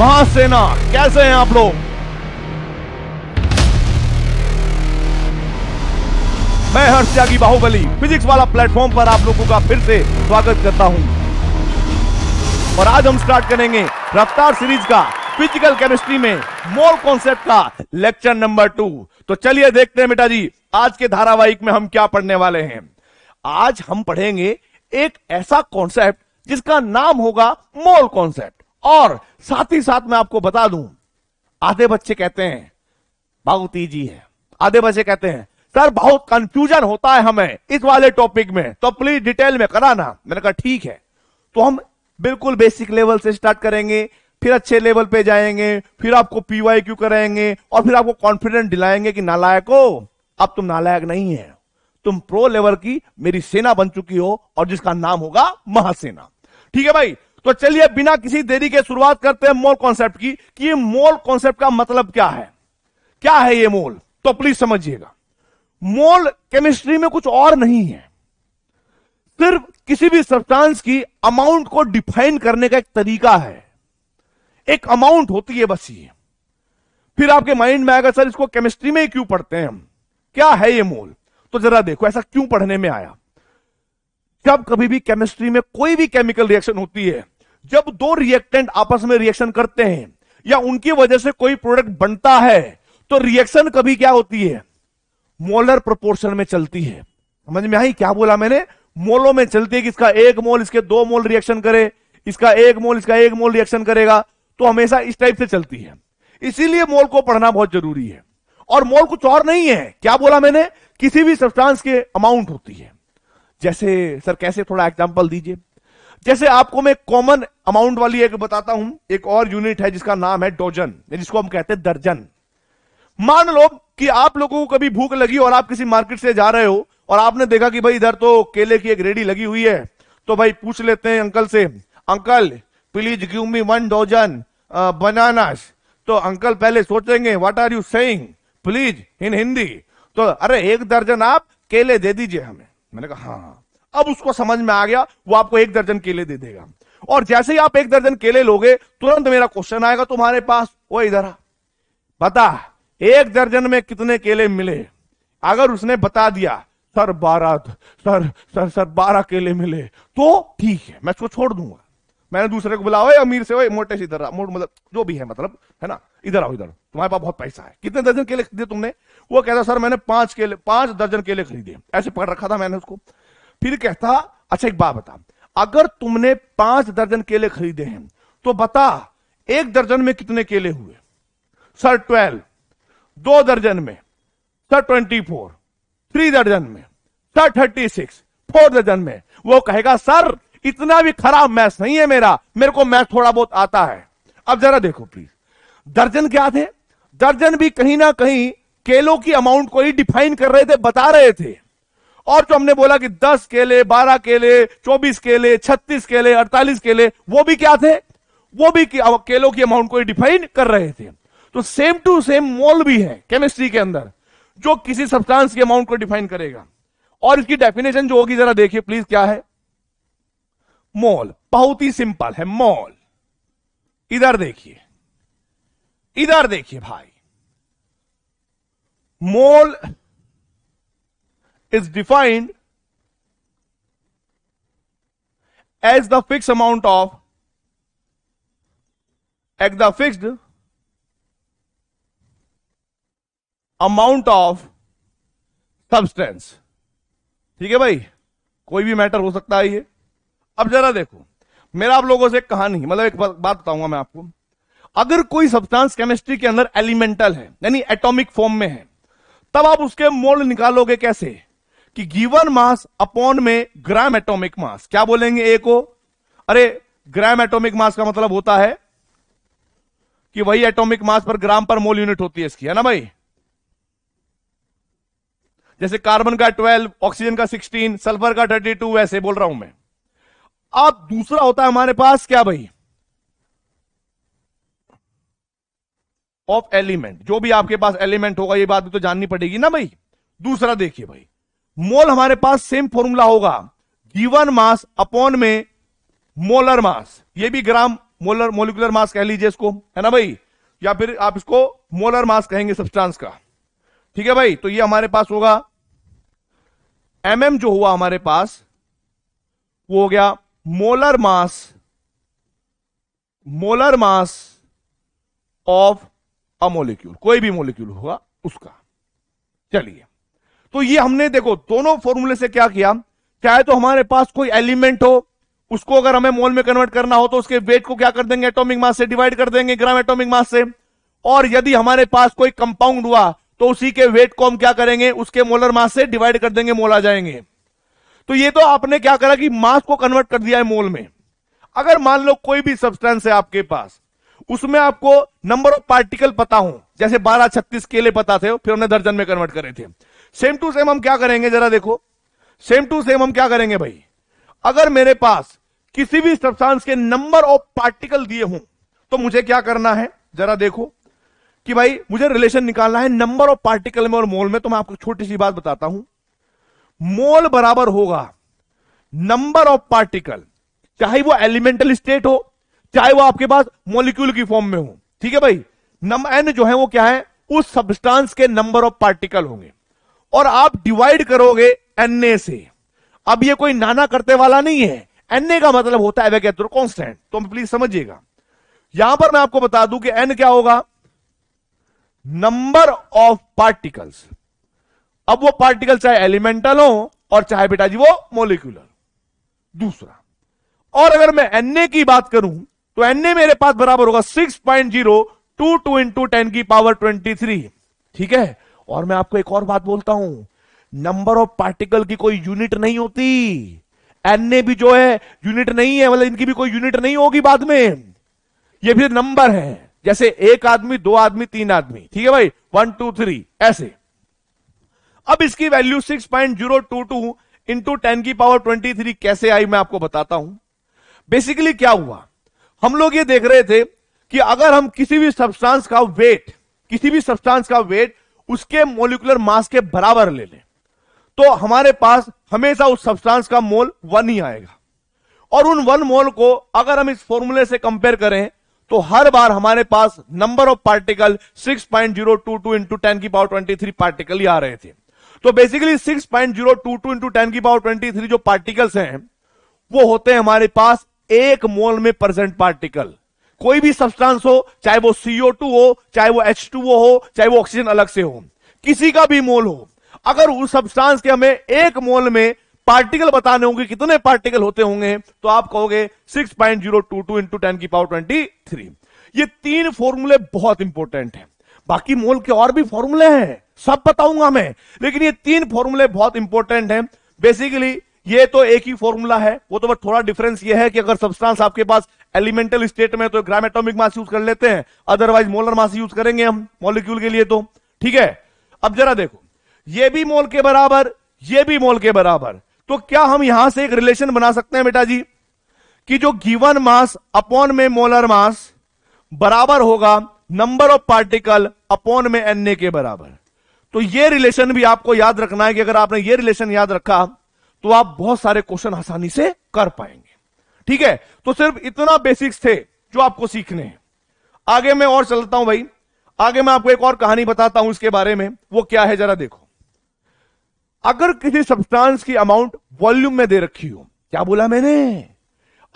महासेना कैसे हैं आप लोग मैं हर्ष त्यागी बाहुबली फिजिक्स वाला प्लेटफॉर्म पर आप लोगों का फिर से स्वागत करता हूं और आज हम स्टार्ट करेंगे रफ्तार सीरीज का फिजिकल केमिस्ट्री में मोर कॉन्सेप्ट का लेक्चर नंबर टू तो चलिए देखते हैं बेटा जी आज के धारावाहिक में हम क्या पढ़ने वाले हैं आज हम पढ़ेंगे एक ऐसा कॉन्सेप्ट जिसका नाम होगा मोल कॉन्सेप्ट और साथ ही साथ मैं आपको बता दूं आधे बच्चे कहते हैं बहुत ईजी है आधे बच्चे कहते हैं सर बहुत कंफ्यूजन होता है हमें इस वाले टॉपिक में तो प्लीज डिटेल में कराना मैंने कहा ठीक है तो हम बिल्कुल बेसिक लेवल से स्टार्ट करेंगे फिर अच्छे लेवल पे जाएंगे फिर आपको पीवाई क्यू कराएंगे और फिर आपको कॉन्फिडेंट दिलाएंगे कि नालायक हो अब तुम नालायक नहीं है तुम प्रो लेवल की मेरी सेना बन चुकी हो और जिसका नाम होगा महासेना ठीक है भाई तो चलिए बिना किसी देरी के शुरुआत करते हैं मोल कॉन्सेप्ट की कि ये मोल कॉन्सेप्ट का मतलब क्या है क्या है ये मोल तो प्लीज समझिएगा मोल केमिस्ट्री में कुछ और नहीं है सिर्फ किसी भी सब्सटेंस की अमाउंट को डिफाइन करने का एक तरीका है एक अमाउंट होती है बस ये फिर आपके माइंड में आएगा सर इसको केमिस्ट्री में ही क्यों पढ़ते हैं हम क्या है ये मोल तो जरा देखो ऐसा क्यों पढ़ने में आया जब कभी भी केमिस्ट्री में कोई भी केमिकल रिएक्शन होती है जब दो रिएक्टेंट आपस में रिएक्शन करते हैं या उनकी वजह से कोई प्रोडक्ट बनता है तो रिएक्शन कभी क्या होती है मोलर प्रोपोर्शन में चलती है समझ में आई क्या बोला मैंने मोलो में चलती है कि इसका एक मोल इसके दो मोल रिएक्शन करे इसका एक मोल इसका एक मोल रिएक्शन करेगा तो हमेशा इस टाइप से चलती है इसीलिए मोल को पढ़ना बहुत जरूरी है और मोल कुछ और नहीं है क्या बोला मैंने किसी भी सब्सटेंस के अमाउंट होती है जैसे सर कैसे थोड़ा एग्जांपल दीजिए जैसे आपको मैं कॉमन अमाउंट वाली एक बताता हूं एक और यूनिट है जिसका नाम है डोजन जिसको हम कहते हैं दर्जन मान लो कि आप लोगों को कभी भूख लगी और आप किसी मार्केट से जा रहे हो और आपने देखा कि भाई इधर तो केले की एक रेडी लगी हुई है तो भाई पूछ लेते हैं अंकल से uncle please give me one dozen bananas तो अंकल पहले सोचेंगे what are you saying please in Hindi तो अरे एक दर्जन आप केले दे दीजिए हमें मैंने कहा हाँ अब उसको समझ में आ गया वो आपको एक दर्जन केले दे देगा और जैसे ही आप एक दर्जन केले लोगे तुरंत मेरा क्वेश्चन आएगा तुम्हारे पास वो इधर बता एक दर्जन में कितने केले मिले अगर उसने बता दिया सर बारह सर सर सर बारह केले मिले तो ठीक है मैं उसको छोड़ दूंगा मैंने दूसरे को बुलाओ अमीर से ओए मोटे से इधर मतलब जो भी है मतलब है ना इधर आओ इधर तुम्हारे पास बहुत पैसा है कितने दर्जन केले खरीदे तुमने वो कहता सर मैंने पांच केले पांच दर्जन केले खरीदे ऐसे पकड़ रखा था मैंने उसको फिर कहता अच्छा एक बात बता अगर तुमने पांच दर्जन केले खरीदे हैं तो बता एक दर्जन में कितने केले हुए सर ट्वेल्व दो दर्जन में सर ट्वेंटी फोर थ्री दर्जन में सर थर्टी सिक्स फोर दर्जन में वो कहेगा सर इतना भी खराब मैथ नहीं है मेरा मेरे को मैथ थोड़ा बहुत आता है अब जरा देखो प्लीज दर्जन क्या थे दर्जन भी कहीं ना कहीं केलों की अमाउंट को ही डिफाइन कर रहे थे बता रहे थे और जो हमने बोला कि 10 केले 12 केले 24 केले 36 केले 48 केले वो भी क्या थे वो भी केलों की अमाउंट को डिफाइन कर रहे थे तो सेम टू सेम मोल भी है केमिस्ट्री के अंदर जो किसी सब्सटेंस के अमाउंट को डिफाइन करेगा और इसकी डेफिनेशन जो होगी जरा देखिए प्लीज क्या है मोल बहुत ही सिंपल है मोल इधर देखिए इधर देखिए भाई mole is defined as the fixed amount of at the fixed amount of substance ठीक है भाई कोई भी मैटर हो सकता है ये अब जरा देखो मेरा आप लोगों से एक कहानी मतलब एक बात बताऊंगा मैं आपको अगर कोई सब्सटेंस केमिस्ट्री के अंदर एलिमेंटल है यानी एटॉमिक फॉर्म में है तब आप उसके मोल निकालोगे कैसे कि गिवन मास अपॉन में ग्राम एटॉमिक मास क्या बोलेंगे ए को अरे ग्राम एटॉमिक मास का मतलब होता है कि वही एटॉमिक मास पर ग्राम पर मोल यूनिट होती है इसकी है ना भाई जैसे कार्बन का 12 ऑक्सीजन का 16 सल्फर का 32 वैसे बोल रहा हूं मैं अब दूसरा होता है हमारे पास क्या भाई ऑफ एलिमेंट जो भी आपके पास एलिमेंट होगा ये बात भी तो जाननी पड़ेगी ना भाई दूसरा देखिए भाई मोल हमारे पास सेम फॉर्मूला होगा गिवन मास अपॉन में मोलर मास ये भी ग्राम मोलर मोलिकुलर मास कह लीजिए इसको है ना भाई या फिर आप इसको मोलर मास कहेंगे सब्सटेंस का ठीक है भाई तो ये हमारे पास होगा एम mm जो हुआ हमारे पास वो हो गया molar mass molar mass of a molecule कोई भी मोलिक्यूल होगा उसका चलिए तो ये हमने देखो दोनों फॉर्मूले से क्या किया चाहे तो हमारे पास कोई एलिमेंट हो उसको अगर हमें मोल में कन्वर्ट करना हो तो उसके वेट को क्या कर देंगे एटॉमिक मास से डिवाइड कर देंगे ग्राम एटॉमिक मास से और यदि हमारे पास कोई कंपाउंड हुआ तो उसी के वेट को हम क्या करेंगे उसके मोलर मास से डिवाइड कर देंगे मोल आ जाएंगे तो ये तो आपने क्या करा कि मास को कन्वर्ट कर दिया है मोल में अगर मान लो कोई भी सब्सटेंस है आपके पास उसमें आपको नंबर ऑफ पार्टिकल पता हो जैसे बारह छत्तीस केले पता थे फिर हमने दर्जन में कन्वर्ट करे थे सेम टू सेम हम क्या करेंगे जरा देखो सेम टू सेम हम क्या करेंगे भाई अगर मेरे पास किसी भी सब्सटेंस के नंबर ऑफ पार्टिकल दिए हों तो मुझे क्या करना है जरा देखो कि भाई मुझे रिलेशन निकालना है नंबर ऑफ पार्टिकल में और मोल में तो मैं आपको छोटी सी बात बताता हूं मोल बराबर होगा नंबर ऑफ पार्टिकल चाहे वो एलिमेंटल स्टेट हो चाहे वो आपके पास मोलिक्यूल की फॉर्म में हो ठीक है भाई नम एन जो है वो क्या है उस सब्सटेंस के नंबर ऑफ पार्टिकल होंगे और आप डिवाइड करोगे एन से अब ये कोई नाना करते वाला नहीं है एन का मतलब होता है वैगेत्र कॉन्स्टेंट तो प्लीज समझिएगा यहां पर मैं आपको बता दूं कि एन क्या होगा नंबर ऑफ पार्टिकल्स अब वो पार्टिकल चाहे एलिमेंटल हो और चाहे बेटा जी वो मोलिकुलर दूसरा और अगर मैं एन की बात करूं तो एन मेरे पास बराबर होगा six point zero two two into ten की पावर ट्वेंटी थ्री ठीक है और मैं आपको एक और बात बोलता हूं नंबर ऑफ पार्टिकल की कोई यूनिट नहीं होती एन ए भी जो है यूनिट नहीं है मतलब इनकी भी कोई यूनिट नहीं होगी बाद में ये भी नंबर है जैसे एक आदमी दो आदमी तीन आदमी ठीक है भाई वन टू थ्री ऐसे अब इसकी value six point zero two two into ten की पावर ट्वेंटी थ्री कैसे आई मैं आपको बताता हूं बेसिकली क्या हुआ हम लोग ये देख रहे थे कि अगर हम किसी भी सब्सटेंस का वेट किसी भी सब्सटेंस का वेट उसके मोलिकुलर मास के बराबर ले लें तो हमारे पास हमेशा उस सब्सटेंस का मोल वन ही आएगा और उन वन मोल को अगर हम इस फॉर्मूले से कंपेयर करें तो हर बार हमारे पास number of particle 6.022 point zero two two into ten की पावर 23 पार्टिकल ही आ रहे थे तो basically 6.022 point zero two two into ten की पावर 23 जो पार्टिकल्स हैं वो होते हैं हमारे पास एक मोल में परसेंट पार्टिकल कोई भी सब्सटेंस हो चाहे वो सीओ टू हो चाहे वो एच टू हो चाहे वो ऑक्सीजन अलग से हो किसी का भी मोल हो अगर उस सब्सटेंस के हमें एक मोल में पार्टिकल बताने होंगे कितने पार्टिकल होते होंगे तो आप कहोगे six point zero two two into ten की पावर ट्वेंटी थ्री ये तीन फॉर्मूले बहुत इंपॉर्टेंट है बाकी मोल के और भी फॉर्मूले हैं सब बताऊंगा मैं लेकिन ये तीन फॉर्मूले बहुत इंपॉर्टेंट हैं बेसिकली ये तो एक ही फॉर्मूला है वो तो बस थोड़ा डिफरेंस ये है कि अगर सब्सटेंस आपके पास एलिमेंटल स्टेट में तो ग्रामेटोमिक मास यूज कर लेते हैं अदरवाइज मोलर मास यूज करेंगे हम मॉलिक्यूल के लिए तो ठीक है अब जरा देखो ये भी मोल के बराबर ये भी मोल के बराबर तो क्या हम यहां से एक रिलेशन बना सकते हैं बेटा जी कि जो गिवन मास अपॉन में मोलर मास बराबर होगा नंबर ऑफ पार्टिकल अपॉन में एन के बराबर तो ये रिलेशन भी आपको याद रखना है कि अगर आपने ये रिलेशन याद रखा तो आप बहुत सारे क्वेश्चन आसानी से कर पाएंगे ठीक है तो सिर्फ इतना बेसिक्स थे जो आपको सीखने हैं आगे मैं और चलता हूं भाई आगे मैं आपको एक और कहानी बताता हूं इसके बारे में वो क्या है जरा देखो अगर किसी सब्सटेंस की अमाउंट वॉल्यूम में दे रखी हो क्या बोला मैंने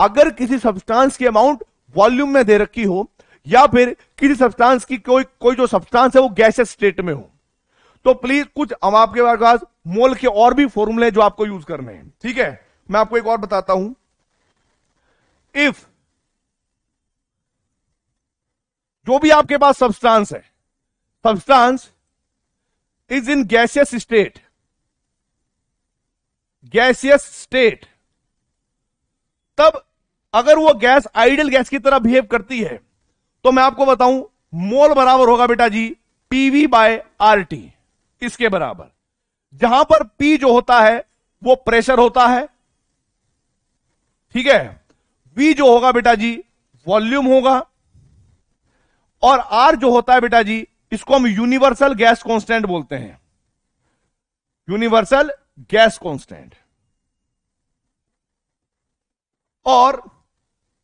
अगर किसी सब्सटेंस की अमाउंट वॉल्यूम में दे रखी हो या फिर किसी सब्सटेंस की कोई कोई जो सब्सटेंस है वो गैस स्टेट में हो तो प्लीज कुछ अब आपके पास मोल के और भी फॉर्मूले जो आपको यूज करने हैं ठीक है मैं आपको एक और बताता हूं इफ जो भी आपके पास सब्सटेंस है substance is in gaseous state gaseous state तब अगर वो गैस आइडियल गैस की तरह बिहेव करती है तो मैं आपको बताऊं मोल बराबर होगा बेटा जी पीवी बाय आर इसके बराबर जहां पर पी जो होता है वो प्रेशर होता है ठीक है वी जो होगा बेटा जी वॉल्यूम होगा और आर जो होता है बेटा जी इसको हम यूनिवर्सल गैस कांस्टेंट बोलते हैं यूनिवर्सल गैस कांस्टेंट और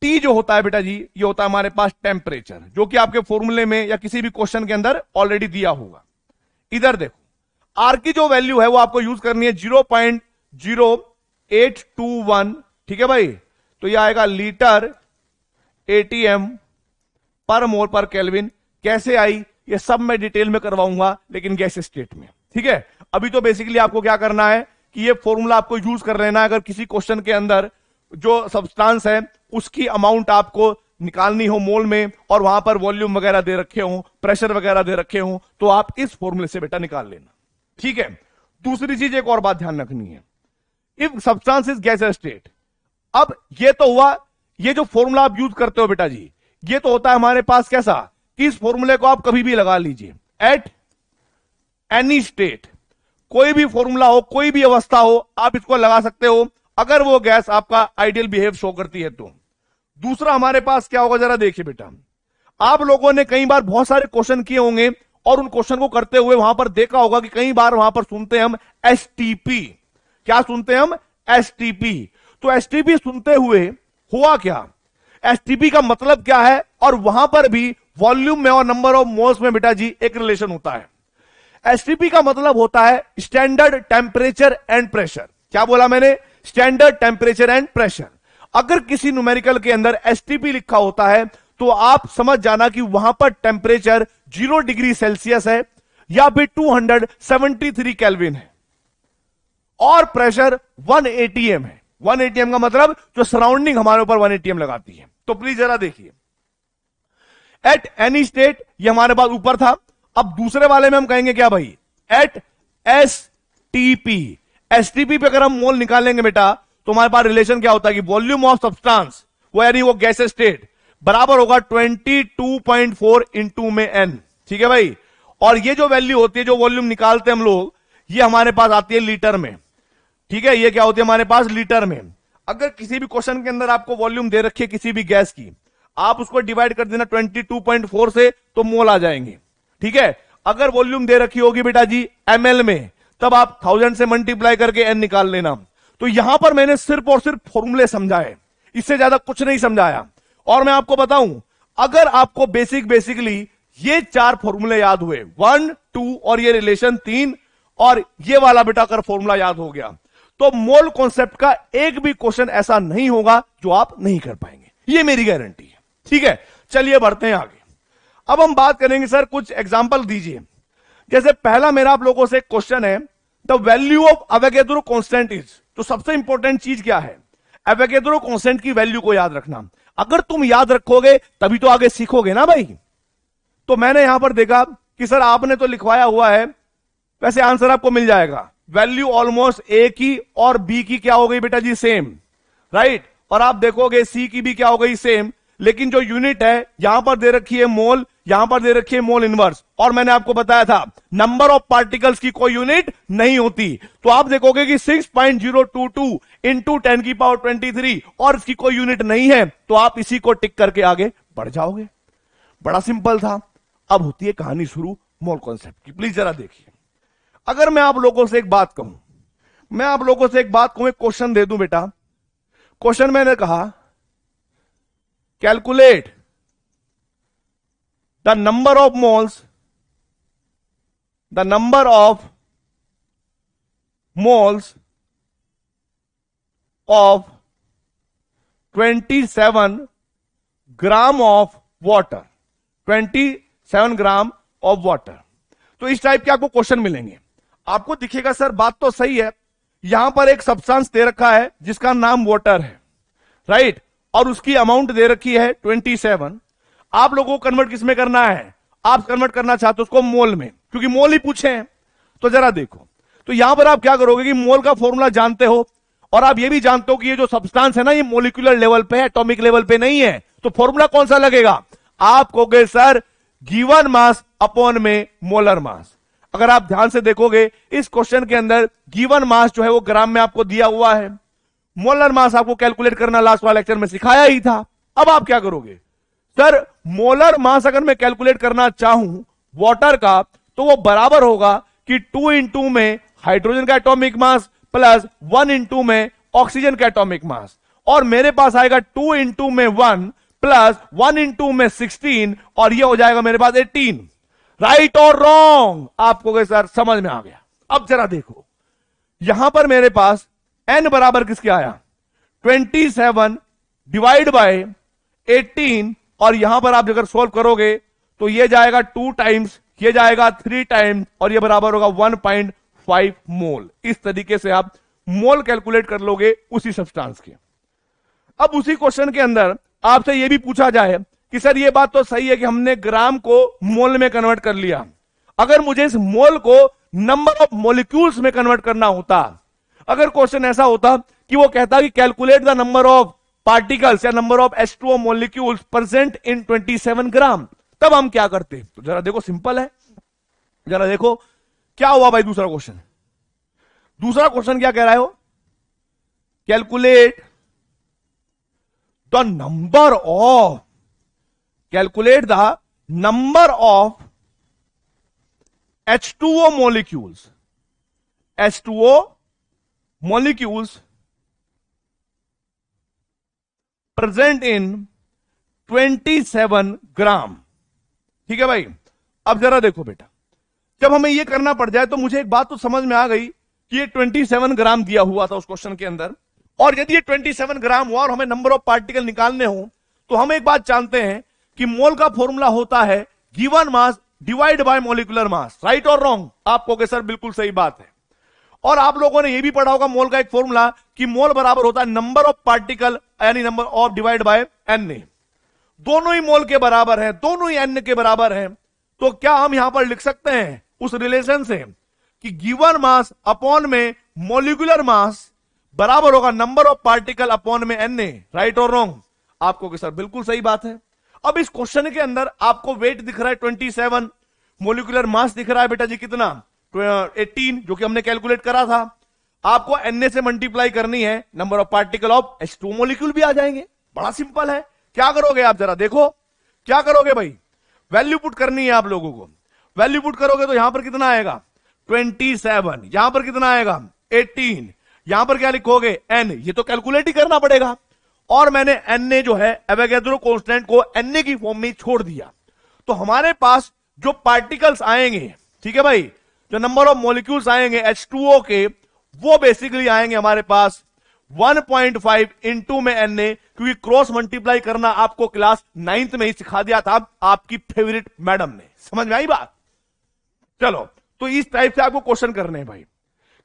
टी जो होता है बेटा जी ये होता है हमारे पास टेम्परेचर जो कि आपके फॉर्मूले में या किसी भी क्वेश्चन के अंदर ऑलरेडी दिया होगा इधर देखो आर की जो वैल्यू है वो आपको यूज करनी है zero point zero eight two one ठीक है भाई तो यह आएगा लीटर एटीएम पर मोल पर केल्विन कैसे आई ये सब मैं डिटेल में करवाऊंगा लेकिन गैस स्टेट में ठीक है अभी तो बेसिकली आपको क्या करना है कि ये फॉर्मूला आपको यूज कर लेना है अगर किसी क्वेश्चन के अंदर जो सब्सटेंस है उसकी अमाउंट आपको निकालनी हो मोल में और वहां पर वॉल्यूम वगैरह दे रखे हो प्रेशर वगैरह दे रखे हो तो आप इस फॉर्मूले से बेटा निकाल लेना ठीक है दूसरी चीज एक और बात ध्यान रखनी है if substance is gas state अब ये तो हुआ ये जो फॉर्मूला आप यूज करते हो बेटा जी ये तो होता है हमारे पास कैसा कि इस फॉर्मूले को आप कभी भी लगा लीजिए एट एनी स्टेट कोई भी फॉर्मूला हो कोई भी अवस्था हो आप इसको लगा सकते हो अगर वो गैस आपका आइडियल बिहेव शो करती है तो दूसरा हमारे पास क्या होगा जरा देखिए बेटा आप लोगों ने कई बार बहुत सारे क्वेश्चन किए होंगे और उन क्वेश्चन को करते हुए वहां पर देखा होगा कि कई बार वहां पर सुनते हैं हम एस क्या सुनते हैं हम एस तो एसटीपी सुनते हुए हुआ क्या एसटीपी का मतलब क्या है और वहां पर भी वॉल्यूम में और नंबर ऑफ मोल्स में बेटा जी एक रिलेशन होता है एसटीपी का मतलब होता है स्टैंडर्ड टेम्परेचर एंड प्रेशर क्या बोला मैंने स्टैंडर्ड टेम्परेचर एंड प्रेशर अगर किसी न्यूमेरिकल के अंदर एसटीपी लिखा होता है तो आप समझ जाना कि वहां पर टेम्परेचर जीरो डिग्री सेल्सियस है या फिर थ्री केल्विन है और प्रेशर वन एटीएम है वन एटीएम का मतलब जो सराउंडिंग हमारे ऊपर वन एटीएम लगाती है तो प्लीज जरा देखिए एट एनी स्टेट ये हमारे पास ऊपर था अब दूसरे वाले में हम कहेंगे क्या भाई at S T P S T P पे अगर हम मोल निकालेंगे बेटा तो हमारे पास रिलेशन क्या होता है कि वॉल्यूम ऑफ सब्सटेंस वो यानी वो गैस स्टेट बराबर होगा 22.4 टू में एन ठीक है भाई और ये जो वैल्यू होती है जो वॉल्यूम निकालते हैं हम लोग ये हमारे पास आती है लीटर में ठीक है ये क्या होती है हमारे पास लीटर में अगर किसी भी क्वेश्चन के अंदर आपको वॉल्यूम दे रखी है किसी भी गैस की आप उसको डिवाइड कर देना 22.4 से तो मोल आ जाएंगे ठीक है अगर वॉल्यूम दे रखी होगी बेटा जी एम में तब आप थाउजेंड से मल्टीप्लाई करके एन निकाल लेना तो यहां पर मैंने सिर्फ और सिर्फ फॉर्मूले समझाए इससे ज्यादा कुछ नहीं समझाया और मैं आपको बताऊं अगर आपको बेसिक बेसिकली ये चार फॉर्मूले याद हुए वन टू और ये रिलेशन तीन और ये वाला बेटा कर फॉर्मूला याद हो गया तो मोल कॉन्सेप्ट का एक भी क्वेश्चन ऐसा नहीं होगा जो आप नहीं कर पाएंगे ये मेरी गारंटी है ठीक है चलिए बढ़ते हैं आगे अब हम बात करेंगे सर कुछ एग्जाम्पल दीजिए जैसे पहला मेरा आप लोगों से क्वेश्चन है the value of Avogadro constant is तो सबसे इंपॉर्टेंट चीज क्या है अवेगेद्रो कॉन्स्टेंट की वैल्यू को याद रखना अगर तुम याद रखोगे तभी तो आगे सीखोगे ना भाई तो मैंने यहां पर देखा कि सर आपने तो लिखवाया हुआ है वैसे आंसर आपको मिल जाएगा वैल्यू ऑलमोस्ट ए की और बी की क्या हो गई बेटा जी सेम राइट right? और आप देखोगे सी की भी क्या हो गई सेम लेकिन जो यूनिट है यहां पर दे रखी है मोल यहां पर दे रखी है मोल इनवर्स और मैंने आपको बताया था नंबर ऑफ पार्टिकल्स की कोई यूनिट नहीं होती तो आप देखोगे कि 6.022 point zero two two into ten की पावर थ्री और इसकी कोई यूनिट नहीं है तो आप इसी को टिक करके आगे बढ़ जाओगे बड़ा सिंपल था अब होती है कहानी शुरू मोल कॉन्सेप्ट की प्लीज जरा देखिए अगर मैं आप लोगों से एक बात कहूं मैं आप लोगों से एक बात कहूं एक क्वेश्चन दे दूं बेटा क्वेश्चन मैंने कहा calculate the number of moles the number of moles of 27 gram of water 27 gram of water तो इस टाइप के आपको क्वेश्चन मिलेंगे आपको दिखेगा सर बात तो सही है यहां पर एक सब्सटेंस दे रखा है जिसका नाम वाटर है राइट और उसकी अमाउंट दे रखी है ट्वेंटी सेवन आप लोगों को कन्वर्ट किसमें करना है आप कन्वर्ट करना चाहते हो उसको मोल में क्योंकि मोल ही पूछे हैं तो जरा देखो तो यहां पर आप क्या करोगे कि मोल का फॉर्मूला जानते हो और आप ये भी जानते हो कि ये जो सब्सटेंस है ना ये मोलिकुलर लेवल पे है एटॉमिक लेवल पे नहीं है तो फॉर्मूला कौन सा लगेगा आप कहोगे सर गिवन मास अपॉन में मोलर मास अगर आप ध्यान से देखोगे इस क्वेश्चन के अंदर गिवन मास जो है वो ग्राम में आपको दिया हुआ है मोलर मास आपको कैलकुलेट करना लास्ट वाला लेक्चर में सिखाया ही था अब आप क्या करोगे सर मोलर मास अगर मैं कैलकुलेट करना चाहूं वाटर का तो वो बराबर होगा कि टू इंटू में हाइड्रोजन का atomic mass plus one into में ऑक्सीजन का एटॉमिक मास और मेरे पास आएगा टू इंटू में वन प्लस वन इंटू में सिक्सटीन और ये हो जाएगा मेरे पास एटीन राइट और रॉन्ग आपको सर समझ में आ गया अब जरा देखो यहां पर मेरे पास एन बराबर किसके आया 27 डिवाइड बाय 18 और यहां पर आप अगर सोल्व करोगे तो ये जाएगा टू टाइम्स ये जाएगा थ्री टाइम्स और ये बराबर होगा 1.5 मोल इस तरीके से आप मोल कैलकुलेट कर लोगे उसी सब्सटेंस के अब उसी क्वेश्चन के अंदर आपसे यह भी पूछा जाए कि सर ये बात तो सही है कि हमने ग्राम को मोल में कन्वर्ट कर लिया अगर मुझे इस मोल को नंबर ऑफ मोलिक्यूल्स में कन्वर्ट करना होता अगर क्वेश्चन ऐसा होता कि वो कहता कि calculate the number of particles या number of S two molecules present in twenty gram तब हम क्या करते तो जरा देखो सिंपल है जरा देखो क्या हुआ भाई दूसरा क्वेश्चन दूसरा क्वेश्चन क्या कह रहा है हो calculate the number of calculate the number of H the molecules H two O H2O present in twenty 27 gram ठीक है भाई अब जरा देखो बेटा जब हमें यह करना पड़ जाए तो मुझे एक बात तो समझ में आ गई कि ये 27 ग्राम दिया हुआ था उस क्वेश्चन के अंदर और यदि ये 27 ग्राम हुआ और हमें नंबर ऑफ पार्टिकल निकालने हो तो हम एक बात जानते हैं कि मोल का फॉर्मूला होता है given mass divide by molecular mass right और रॉन्ग आप कहोगे सर बिल्कुल सही बात है और आप लोगों ने यह भी पढ़ा होगा मोल का एक फॉर्मूला कि मोल बराबर होता है नंबर ऑफ पार्टिकल यानी number of divide by N दोनों ही मोल के बराबर है दोनों ही एन के बराबर है तो क्या हम यहां पर लिख सकते हैं उस रिलेशन से कि गिवन मास अपॉन में मोलिकुलर मास बराबर होगा नंबर ऑफ पार्टिकल अपॉन में एन ए राइट और रॉन्ग आपको सर बिल्कुल सही बात है अब इस क्वेश्चन के अंदर आपको वेट दिख रहा है ट्वेंटी सेवन मोलिकुलर मास दिख रहा है बेटा जी कितना एटीन जो कि हमने कैलकुलेट करा था आपको एन से मल्टीप्लाई करनी है number of particle of H two molecule भी आ जाएंगे बड़ा सिंपल है क्या करोगे आप जरा देखो क्या करोगे भाई वैल्यू पुट करनी है आप लोगों को वैल्यू पुट करोगे तो यहां पर कितना आएगा 27 यहां पर कितना आएगा 18 यहां पर क्या लिखोगे n ये तो कैलकुलेट ही करना पड़ेगा और मैंने एन ए जो है एवेगेद्रो कॉन्स्टेंट को एन ए की फॉर्म में छोड़ दिया तो हमारे पास जो पार्टिकल्स आएंगे ठीक है भाई जो नंबर ऑफ मोलिक्यूल्स आएंगे एच के वो बेसिकली आएंगे हमारे पास 1.5 पॉइंट फाइव टू में एन ए क्योंकि क्रॉस मल्टीप्लाई करना आपको क्लास नाइन्थ में ही सिखा दिया था आपकी फेवरेट मैडम ने समझ में आई बात चलो तो इस टाइप से आपको क्वेश्चन करने हैं भाई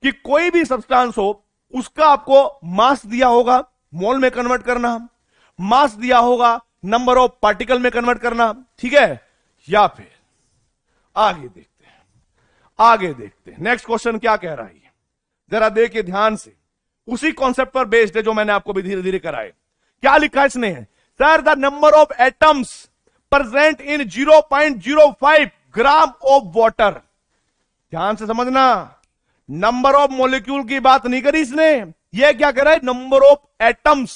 कि कोई भी सब्सटेंस हो उसका आपको मास दिया होगा मोल में कन्वर्ट करना मास दिया होगा नंबर ऑफ पार्टिकल में कन्वर्ट करना ठीक है या फिर आगे देखते हैं आगे देखते हैं नेक्स्ट क्वेश्चन क्या कह रहा है जरा देखिए ध्यान से उसी कॉन्सेप्ट पर बेस्ड है जो मैंने आपको भी धीरे धीरे कराए क्या लिखा है इसने sir the number of atoms present in 0.05 gram of water ध्यान से समझना नंबर ऑफ मोलिक्यूल की बात नहीं करी इसने ये क्या कर रहा है नंबर ऑफ एटम्स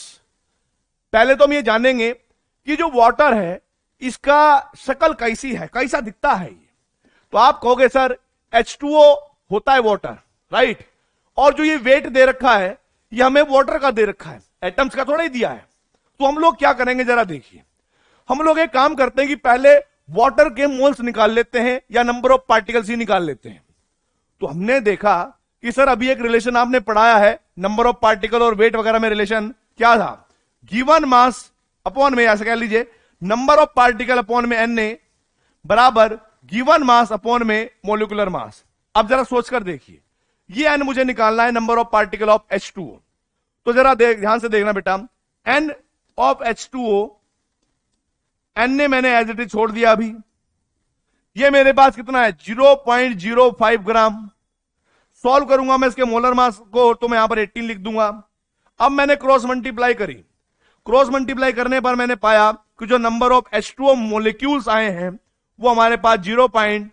पहले तो हम ये जानेंगे कि जो वाटर है इसका शकल कैसी है कैसा दिखता है ये तो आप कहोगे सर H2O होता है वाटर राइट और जो ये वेट दे रखा है ये हमें वाटर का दे रखा है एटम्स का थोड़ा ही दिया है तो हम लोग क्या करेंगे जरा देखिए हम लोग एक काम करते हैं कि पहले वाटर के मोल्स निकाल लेते हैं या नंबर ऑफ पार्टिकल्स ही निकाल लेते हैं तो हमने देखा कि सर अभी एक रिलेशन आपने पढ़ाया है नंबर ऑफ पार्टिकल और वेट वगैरह में रिलेशन क्या था गिवन मास अपॉन में ऐसा कह लीजिए नंबर ऑफ पार्टिकल अपॉन में एन ए बराबर गिवन मास अपॉन में मोलिकुलर मास अब जरा सोचकर देखिए ये एन मुझे निकालना है number of particle of H two O तो जरा ध्यान से देखना बेटा N of H two O N ने मैंने एज इट इज छोड़ दिया अभी ये मेरे पास कितना है zero zero point five gram solve करूंगा मैं इसके मोलर मास को तो मैं यहां पर 18 लिख दूंगा अब मैंने क्रॉस मल्टीप्लाई करी क्रॉस मल्टीप्लाई करने पर मैंने पाया कि जो number of H two molecules आए हैं वो हमारे पास zero point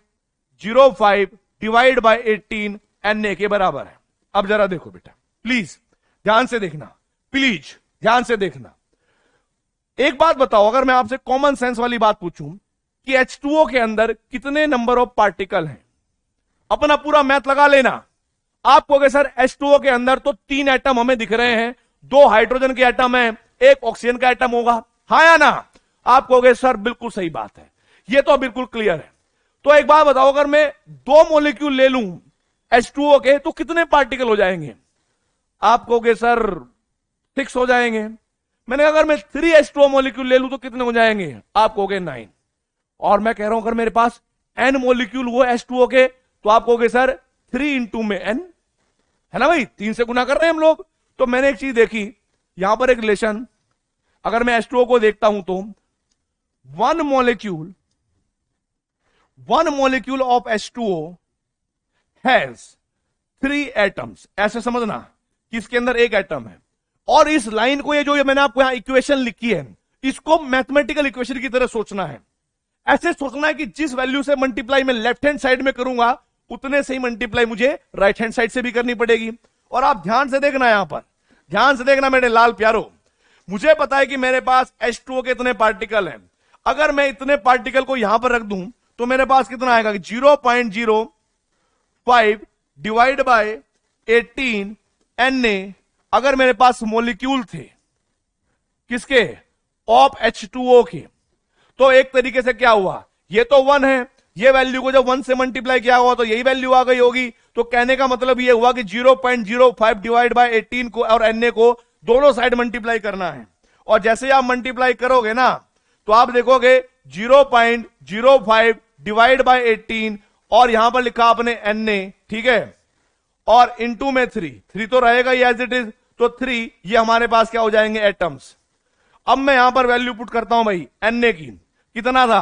zero five divide by eighteen N A के बराबर है अब जरा देखो बेटा प्लीज ध्यान से देखना प्लीज ध्यान से देखना एक बात बताओ अगर मैं आपसे कॉमन सेंस वाली बात पूछू कि एच के अंदर कितने नंबर ऑफ पार्टिकल हैं अपना पूरा मैथ लगा लेना आप कहोगे सर H2O के अंदर तो तीन एटम हमें दिख रहे हैं दो हाइड्रोजन के एटम है एक ऑक्सीजन का एटम होगा हा या ना आप कहोगे सर बिल्कुल सही बात है यह तो बिल्कुल क्लियर है तो एक बात बताओ अगर मैं दो मोलिक्यूल ले लू H2O के तो कितने पार्टिकल हो जाएंगे आप कहोगे सर सिक्स हो जाएंगे मैंने अगर मैं थ्री एस टू मोलिक्यूल ले लू तो कितने हो जाएंगे आप कहोगे नाइन और मैं कह रहा हूं अगर मेरे पास एन मोलिक्यूल हो एस टू के तो आप कहोगे सर थ्री इंटू में एन है ना भाई तीन से गुना कर रहे हैं हम लोग तो मैंने एक चीज देखी यहां पर एक रिलेशन अगर मैं एस को देखता हूं तो one molecule one molecule of S two O has three atoms ऐसे समझना कि इसके अंदर एक एटम है और इस लाइन को ये जो ये मैंने आपको यहां इक्वेशन लिखी है इसको मैथमेटिकल इक्वेशन की तरह सोचना है ऐसे सोचना है कि जिस वैल्यू से मल्टीप्लाई में लेफ्ट हैंड साइड में करूंगा उतने से ही मल्टीप्लाई मुझे राइट हैंड साइड से भी करनी पड़ेगी और आप ध्यान से देखना यहां पर ध्यान से देखना मेरे लाल प्यारो मुझे पता है कि मेरे पास एच टू के इतने पार्टिकल हैं अगर मैं इतने पार्टिकल को यहां पर रख दूं तो मेरे पास कितना आएगा zero point zero five divide by eighteen N A अगर मेरे पास मोलिक्यूल थे किसके ऑफ एच टू ओ के तो एक तरीके से क्या हुआ ये तो वन है ये वैल्यू को जब वन से मल्टीप्लाई किया हुआ तो यही वैल्यू आ गई होगी तो कहने का मतलब ये हुआ कि फाइव डिवाइड बाई एटीन को और एन को दोनों साइड मल्टीप्लाई करना है और जैसे आप मल्टीप्लाई करोगे ना तो आप देखोगे zero point five divide by eighteen और यहां पर लिखा आपने एन ठीक है और इंटू में थ्री थ्री तो रहेगा ही एज इट इज तो थ्री ये हमारे पास क्या हो जाएंगे एटम्स अब मैं यहां पर वैल्यू पुट करता हूं भाई एन ए की कितना था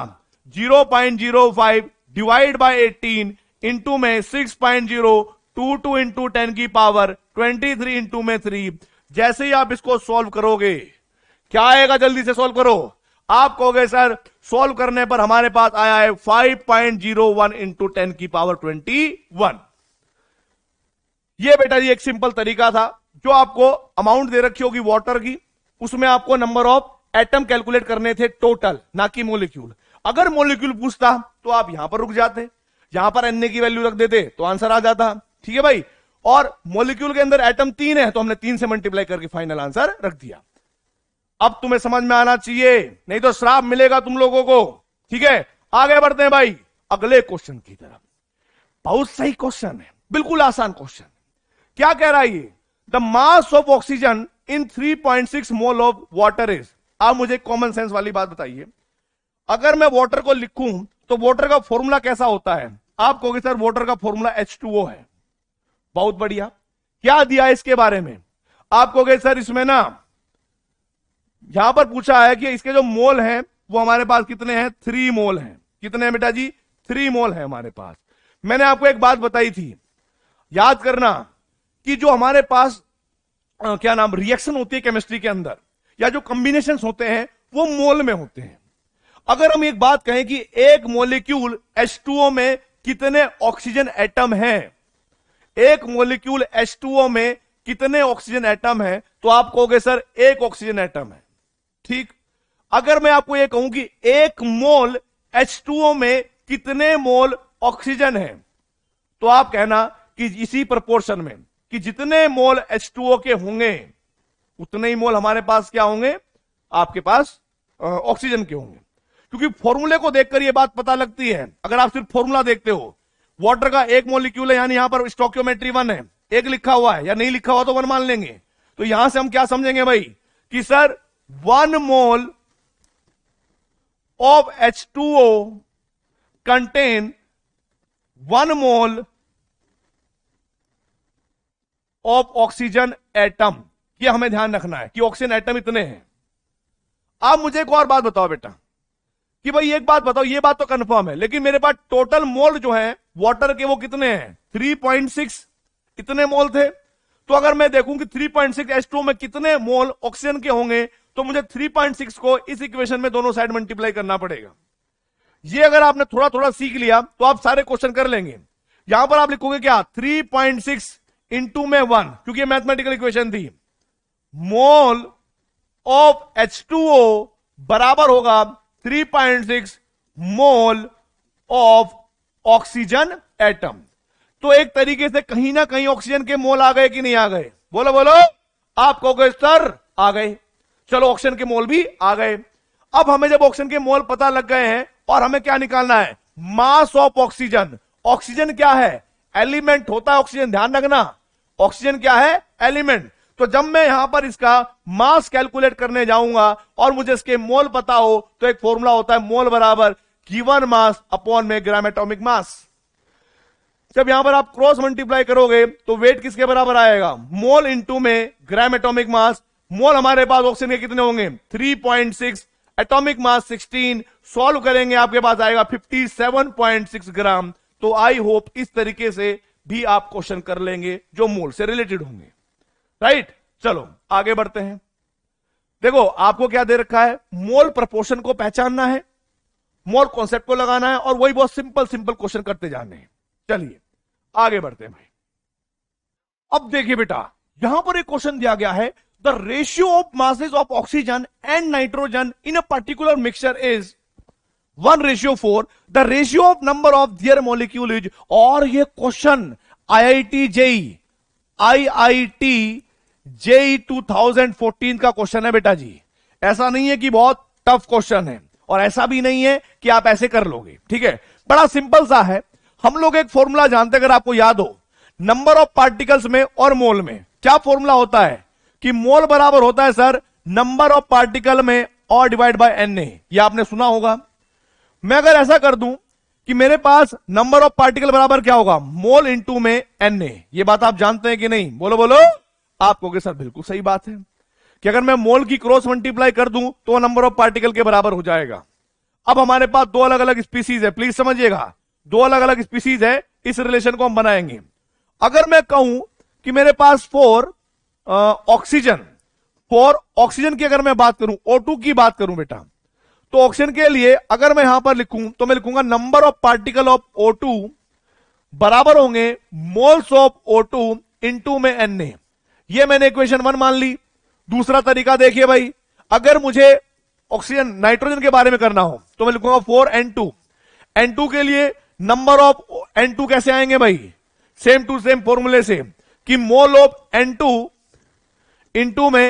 zero point zero five divide by eighteen into में six point zero two two into ten की पावर ट्वेंटी थ्री इंटू में थ्री जैसे ही आप इसको सॉल्व करोगे क्या आएगा जल्दी से सॉल्व करो आप कहोगे सर सॉल्व करने पर हमारे पास आया है five point zero one into ten की पावर ट्वेंटी वन ये बेटा जी एक सिंपल तरीका था जो आपको अमाउंट दे रखी होगी वाटर की उसमें आपको नंबर ऑफ एटम कैलकुलेट करने थे टोटल ना कि मोलिक्यूल अगर मोलिक्यूल पूछता तो आप यहां पर रुक जाते यहां पर एन की वैल्यू रख देते तो आंसर आ जाता ठीक है भाई और मोलिक्यूल के अंदर एटम तीन है तो हमने तीन से मल्टीप्लाई करके फाइनल आंसर रख दिया अब तुम्हें समझ में आना चाहिए नहीं तो श्राप मिलेगा तुम लोगों को ठीक है आगे बढ़ते हैं भाई अगले क्वेश्चन की तरफ बहुत सही क्वेश्चन है बिल्कुल आसान क्वेश्चन क्या कह रहा है ये the mass of oxygen in 3.6 mole of water is आप मुझे कॉमन सेंस वाली बात बताइए अगर मैं वाटर को लिखूं तो वाटर का फॉर्मूला कैसा होता है आप कहोगे सर वाटर का फॉर्मूला एच है बहुत बढ़िया क्या दिया है इसके बारे में आप कहोगे सर इसमें ना यहां पर पूछा है कि इसके जो मोल हैं वो हमारे पास कितने हैं थ्री मोल हैं कितने हैं बेटा जी थ्री मोल है हमारे पास मैंने आपको एक बात बताई थी याद करना कि जो हमारे पास आ, क्या नाम रिएक्शन होती है केमिस्ट्री के अंदर या जो कॉम्बिनेशन होते हैं वो मोल में होते हैं अगर हम एक बात कहें कि एक मोलिक्यूल H2O में कितने ऑक्सीजन एटम हैं एक मोलिक्यूल H2O में कितने ऑक्सीजन एटम हैं तो आप कहोगे सर एक ऑक्सीजन एटम है ठीक अगर मैं आपको यह कहूं कि एक मोल H2O में कितने मोल ऑक्सीजन है तो आप कहना कि इसी प्रपोर्शन में कि जितने मोल H2O के होंगे उतने ही मोल हमारे पास क्या होंगे आपके पास ऑक्सीजन के होंगे क्योंकि फॉर्मूले को देखकर यह बात पता लगती है अगर आप सिर्फ फॉर्मूला देखते हो वाटर का एक मोलिक्यूल है यानी यहां पर स्टोक्योमेट्री वन है एक लिखा हुआ है या नहीं लिखा हुआ तो वन मान लेंगे तो यहां से हम क्या समझेंगे भाई कि sir one mole of H two O contain one mole of oxygen atom ये हमें ध्यान रखना है कि ऑक्सीजन एटम इतने हैं आप मुझे एक और बात बताओ बेटा कि भाई एक बात बताओ ये बात तो कंफर्म है लेकिन मेरे पास टोटल मोल जो है वाटर के वो कितने हैं सिक्स इतने मोल थे तो अगर मैं देखूं कि थ्री पॉइंट में कितने मोल ऑक्सीजन के होंगे तो मुझे सिक्स को इस इक्वेशन में दोनों साइड मल्टीप्लाई करना पड़ेगा ये अगर आपने थोड़ा थोड़ा सीख लिया तो आप सारे क्वेश्चन कर लेंगे यहां पर आप लिखोगे क्या थ्री पॉइंट सिक्स इंटू में वन क्योंकि मैथमेटिकल इक्वेशन थी मोल ऑफ एच बराबर होगा 3.6 मोल ऑफ ऑक्सीजन एटम तो एक तरीके से कहीं ना कहीं ऑक्सीजन के मोल आ गए कि नहीं आ गए बोलो बोलो आप कहोगे सर आ गए चलो ऑक्सीजन के मोल भी आ गए अब हमें जब ऑक्सीजन के मोल पता लग गए हैं और हमें क्या निकालना है मास ऑफ ऑक्सीजन ऑक्सीजन क्या है एलिमेंट होता है ऑक्सीजन ध्यान रखना ऑक्सीजन क्या है एलिमेंट तो जब मैं यहां पर इसका मास कैलकुलेट करने जाऊंगा और मुझे इसके मोल पता हो तो एक फॉर्मूला होता है मोल बराबर गिवन मास अपॉन में ग्राम एटॉमिक मास जब यहां पर आप क्रॉस मल्टीप्लाई करोगे तो वेट किसके बराबर आएगा मोल इंटू में ग्राम एटॉमिक मास मोल हमारे पास ऑक्सीजन के कितने होंगे 3.6 एटोमिक मास सिक्सटीन सॉल्व करेंगे आपके पास आएगा 57.6 ग्राम तो आई होप इस तरीके से भी आप क्वेश्चन कर लेंगे जो मोल से रिलेटेड होंगे राइट चलो आगे बढ़ते हैं देखो आपको क्या दे रखा है मोल प्रपोर्शन को पहचानना है मोल कॉन्सेप्ट को लगाना है और वही बहुत सिंपल सिंपल क्वेश्चन करते जाने हैं चलिए आगे बढ़ते हैं भाई अब देखिए बेटा यहां पर एक क्वेश्चन दिया गया है the ratio of masses of oxygen and nitrogen in a particular mixture is one ratio four the ratio of number of their molecule is और ये question I I T JEE T JEE 2014 का question है बेटा जी ऐसा नहीं है कि बहुत टफ क्वेश्चन है और ऐसा भी नहीं है कि आप ऐसे कर लोगे ठीक है बड़ा सिंपल सा है हम लोग एक फॉर्मूला जानते अगर आपको याद हो नंबर ऑफ पार्टिकल्स में और मोल में क्या फॉर्मूला होता है कि मोल बराबर होता है सर नंबर ऑफ पार्टिकल में और डिवाइड बाय एन ए आपने सुना होगा मैं अगर ऐसा कर दूं कि मेरे पास नंबर ऑफ पार्टिकल बराबर क्या होगा मोल इंटू में एन ए बात आप जानते हैं कि नहीं बोलो बोलो आप कहोगे सर बिल्कुल सही बात है कि अगर मैं मोल की क्रॉस मल्टीप्लाई कर दूं तो नंबर ऑफ पार्टिकल के बराबर हो जाएगा अब हमारे पास दो अलग अलग स्पीसीज है प्लीज समझिएगा दो अलग अलग स्पीसीज है इस रिलेशन को हम बनाएंगे अगर मैं कहूं कि मेरे पास फोर ऑक्सीजन फोर ऑक्सीजन की अगर मैं बात करूं ओ की बात करूं बेटा तो ऑक्सीजन के लिए अगर मैं यहां पर लिखूं तो मैं लिखूंगा number of particle of O बराबर होंगे मोल्स ऑफ ओ टू में Na ये मैंने इक्वेशन वन मान ली दूसरा तरीका देखिए भाई अगर मुझे ऑक्सीजन नाइट्रोजन के बारे में करना हो तो मैं लिखूंगा four N two N two के लिए नंबर ऑफ एन टू कैसे आएंगे भाई सेम टू सेम फॉर्मूले से कि mole of N two into में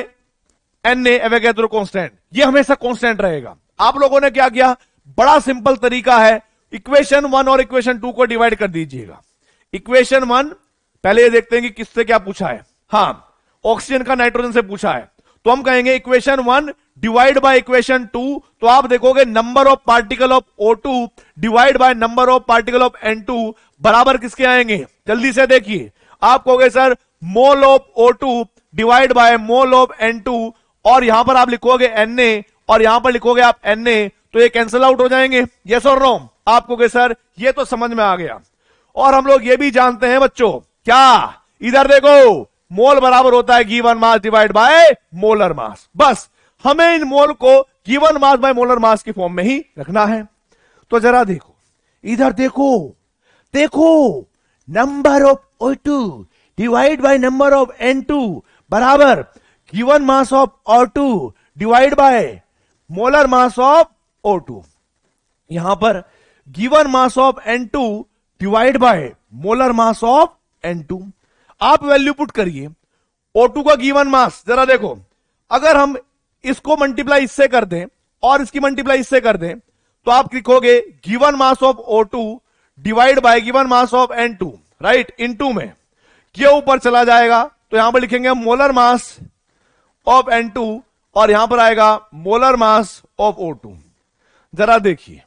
एन एवेगेद्रो कॉन्स्टेंट यह हमेशा कॉन्स्टेंट रहेगा आप लोगों ने क्या किया बड़ा सिंपल तरीका है इक्वेशन वन और इक्वेशन टू को डिवाइड कर दीजिएगा इक्वेशन वन पहले ये देखते हैं कि किससे क्या पूछा है हाँ ऑक्सीजन का नाइट्रोजन से पूछा है तो हम कहेंगे equation one divide by equation two तो आप देखोगे number of particle of O two divide by number of particle of N two बराबर किसके आएंगे जल्दी से देखिए आप कहोगे sir mole of O two divide by mole of N two और यहां पर आप लिखोगे एन ए और यहां पर लिखोगे आप एन ए तो ये कैंसिल आउट हो जाएंगे यस और नो आप कहोगे सर ये तो समझ में आ गया और हम लोग ये भी जानते हैं बच्चों क्या इधर देखो मोल बराबर होता है given mass divide by molar mass बस हमें इन मोल को given mass by molar mass के फॉर्म में ही रखना है तो जरा देखो इधर देखो देखो number of O two divide by number of N two बराबर given mass of O two divide by molar mass of O two यहां पर given mass of N two divide by molar mass of N two आप value put करिए O2 का given mass जरा देखो अगर हम इसको मल्टीप्लाई इससे कर दें और इसकी मल्टीप्लाई इससे कर दें तो आप लिखोगे given mass of O2 divide by given mass of N2 right into में ये ऊपर चला जाएगा तो यहां पर लिखेंगे मोलर मास ऑफ N2 और यहां पर आएगा मोलर मास ऑफ O2 जरा देखिए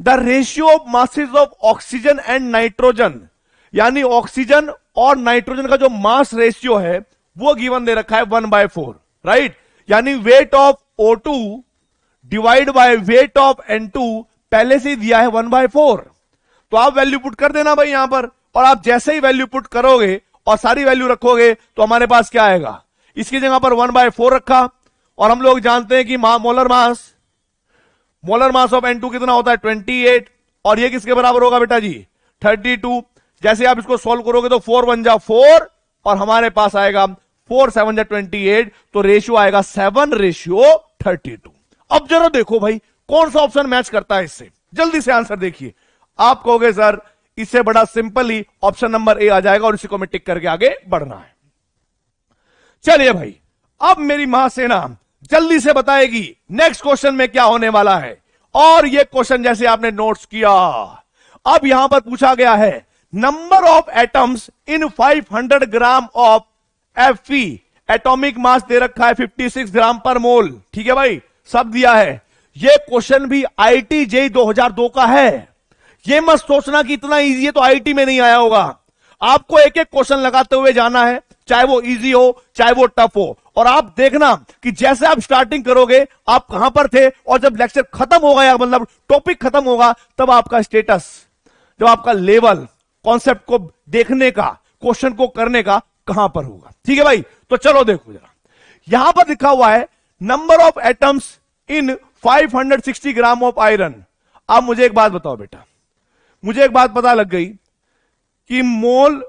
the ratio of masses of oxygen and nitrogen यानी ऑक्सीजन और नाइट्रोजन का जो मास रेशियो है वो गिवन दे रखा है वन बाय फोर राइट यानी weight of O two divide by weight of N two पहले से ही दिया है वन बाय फोर तो आप वैल्यू पुट कर देना भाई यहां पर और आप जैसे ही वैल्यू पुट करोगे और सारी वैल्यू रखोगे तो हमारे पास क्या आएगा इसकी जगह पर वन बाय फोर रखा और हम लोग जानते हैं कि मा, molar mass molar mass of N two कितना होता है ट्वेंटी एट और ये किसके बराबर होगा बेटा जी थर्टी टू जैसे आप इसको सोल्व करोगे तो फोर वन जा फोर और हमारे पास आएगा फोर सेवन जा ट्वेंटी एट तो रेशियो आएगा सेवन रेशियो थर्टी टू अब जरा देखो भाई कौन सा ऑप्शन मैच करता है इससे जल्दी से आंसर देखिए आप कहोगे सर इससे बड़ा सिंपल ही ऑप्शन नंबर ए आ जाएगा और इसी को मैं टिक करके आगे बढ़ना है चलिए भाई अब मेरी महासेना जल्दी से बताएगी नेक्स्ट क्वेश्चन में क्या होने वाला है और यह क्वेश्चन जैसे आपने नोट्स किया अब यहां पर पूछा गया है number of atoms in 500 gram of F atomic mass दे रखा है 56 ग्राम पर मोल ठीक है भाई सब दिया है ये क्वेश्चन भी आईटी जेई 2002 का है ये मत सोचना कि इतना इजी है तो आईटी में नहीं आया होगा आपको एक एक क्वेश्चन लगाते हुए जाना है चाहे वो इजी हो चाहे वो टफ हो और आप देखना कि जैसे आप स्टार्टिंग करोगे आप कहां पर थे और जब लेक्चर खत्म होगा या मतलब टॉपिक खत्म होगा तब आपका स्टेटस जब आपका लेवल कॉन्सेप्ट को देखने का क्वेश्चन को करने का कहां पर होगा ठीक है भाई तो चलो देखो जरा यहां पर लिखा हुआ है number of atoms in 560 gram of iron अब मुझे एक बात बताओ बेटा मुझे एक बात पता लग गई कि mole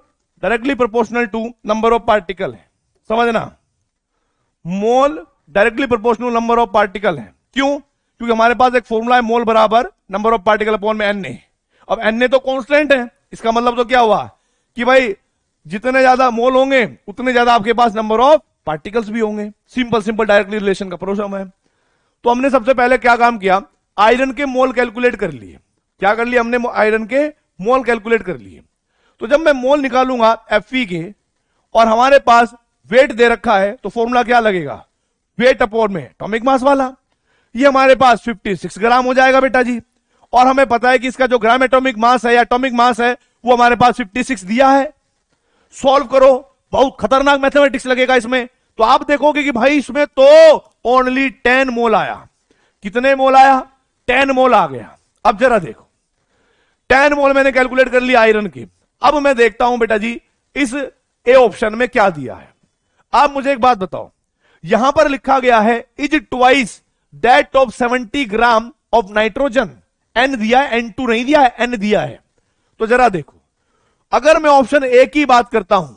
directly proportional to number of particle है समझना mole directly proportional number of particle है क्यों क्योंकि हमारे पास एक फॉर्मूला है मोल बराबर नंबर ऑफ पार्टिकल अपॉन में एन ए अब एन ए तो कॉन्स्टेंट है इसका मतलब तो क्या हुआ कि भाई जितने ज्यादा मोल होंगे उतने ज्यादा आपके पास नंबर ऑफ पार्टिकल्स भी होंगे सिंपल सिंपल डायरेक्टली रिलेशन का प्रोसम है तो हमने सबसे पहले क्या काम किया आयरन के मोल कैलकुलेट कर लिए क्या कर लिए हमने आयरन के मोल कैलकुलेट कर लिए तो जब मैं मोल निकालूंगा एफ के और हमारे पास वेट दे रखा है तो फॉर्मूला क्या लगेगा वेट अपोर में टॉमिक मास वाला ये हमारे पास 56 ग्राम हो जाएगा बेटा जी और हमें पता है कि इसका जो ग्राम एटॉमिक मास है या एटॉमिक मास है वो हमारे पास 56 दिया है सॉल्व करो बहुत खतरनाक मैथमेटिक्स लगेगा इसमें तो आप देखोगे कि भाई इसमें तो ओनली टेन मोल आया कितने मोल आया टेन मोल आ गया अब जरा देखो टेन मोल मैंने कैलकुलेट कर लिया आयरन की अब मैं देखता हूं बेटा जी इस ए ऑप्शन में क्या दिया है आप मुझे एक बात बताओ यहां पर लिखा गया है is twice that of seventy gram of nitrogen N दिया है एन टू नहीं दिया है एन दिया है तो जरा देखो अगर मैं ऑप्शन ए की बात करता हूं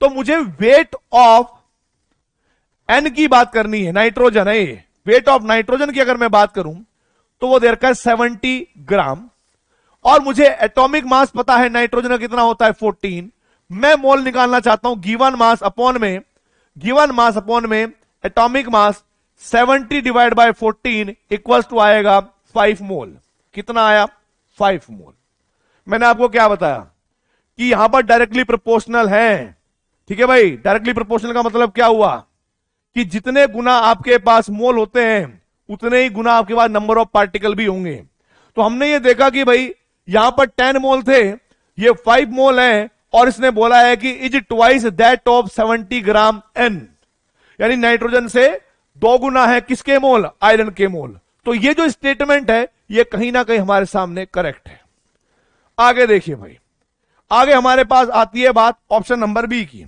तो मुझे वेट ऑफ एन की बात करनी है नाइट्रोजन है ये वेट ऑफ नाइट्रोजन की अगर मैं बात करूं तो वो देर का है सेवेंटी ग्राम और मुझे एटॉमिक मास पता है नाइट्रोजन का कितना होता है फोर्टीन मैं मोल निकालना चाहता हूं गिवन मास अपॉन में गिवन मास अपॉन में atomic mass 70 divide by fourteen equals to आएगा फाइव मोल कितना आया फाइव मोल मैंने आपको क्या बताया कि यहां पर डायरेक्टली प्रोपोर्शनल है ठीक है भाई डायरेक्टली प्रोपोर्शनल का मतलब क्या हुआ कि जितने गुना आपके पास मोल होते हैं उतने ही गुना आपके पास नंबर ऑफ पार्टिकल भी होंगे तो हमने ये देखा कि भाई यहां पर टेन मोल थे ये फाइव मोल हैं और इसने बोला है कि is twice that of seventy gram N यानी नाइट्रोजन से दो गुना है किसके मोल आयरन के मोल तो ये जो स्टेटमेंट है ये कहीं ना कहीं हमारे सामने करेक्ट है आगे देखिए भाई आगे हमारे पास आती है बात ऑप्शन नंबर बी की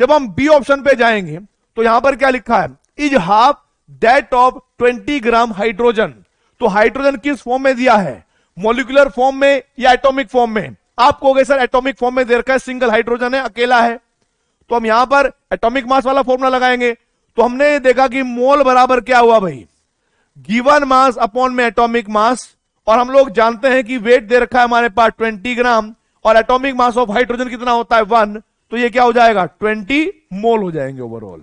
जब हम बी ऑप्शन पे जाएंगे तो यहां पर क्या लिखा है is half that of 20 gram hydrogen तो हाइड्रोजन किस फॉर्म में दिया है मोलिकुलर फॉर्म में या एटॉमिक फॉर्म में आप कहोगे सर एटॉमिक फॉर्म में दे रखा है सिंगल हाइड्रोजन है अकेला है तो हम यहां पर एटॉमिक मास वाला फॉर्मूला लगाएंगे तो हमने देखा कि मोल बराबर क्या हुआ भाई गिवन मास अपॉन में एटॉमिक मास और हम लोग जानते हैं कि वेट दे रखा है हमारे पास 20 ग्राम और एटॉमिक मास ऑफ हाइड्रोजन कितना होता है वन तो ये क्या हो जाएगा 20 मोल हो जाएंगे ओवरऑल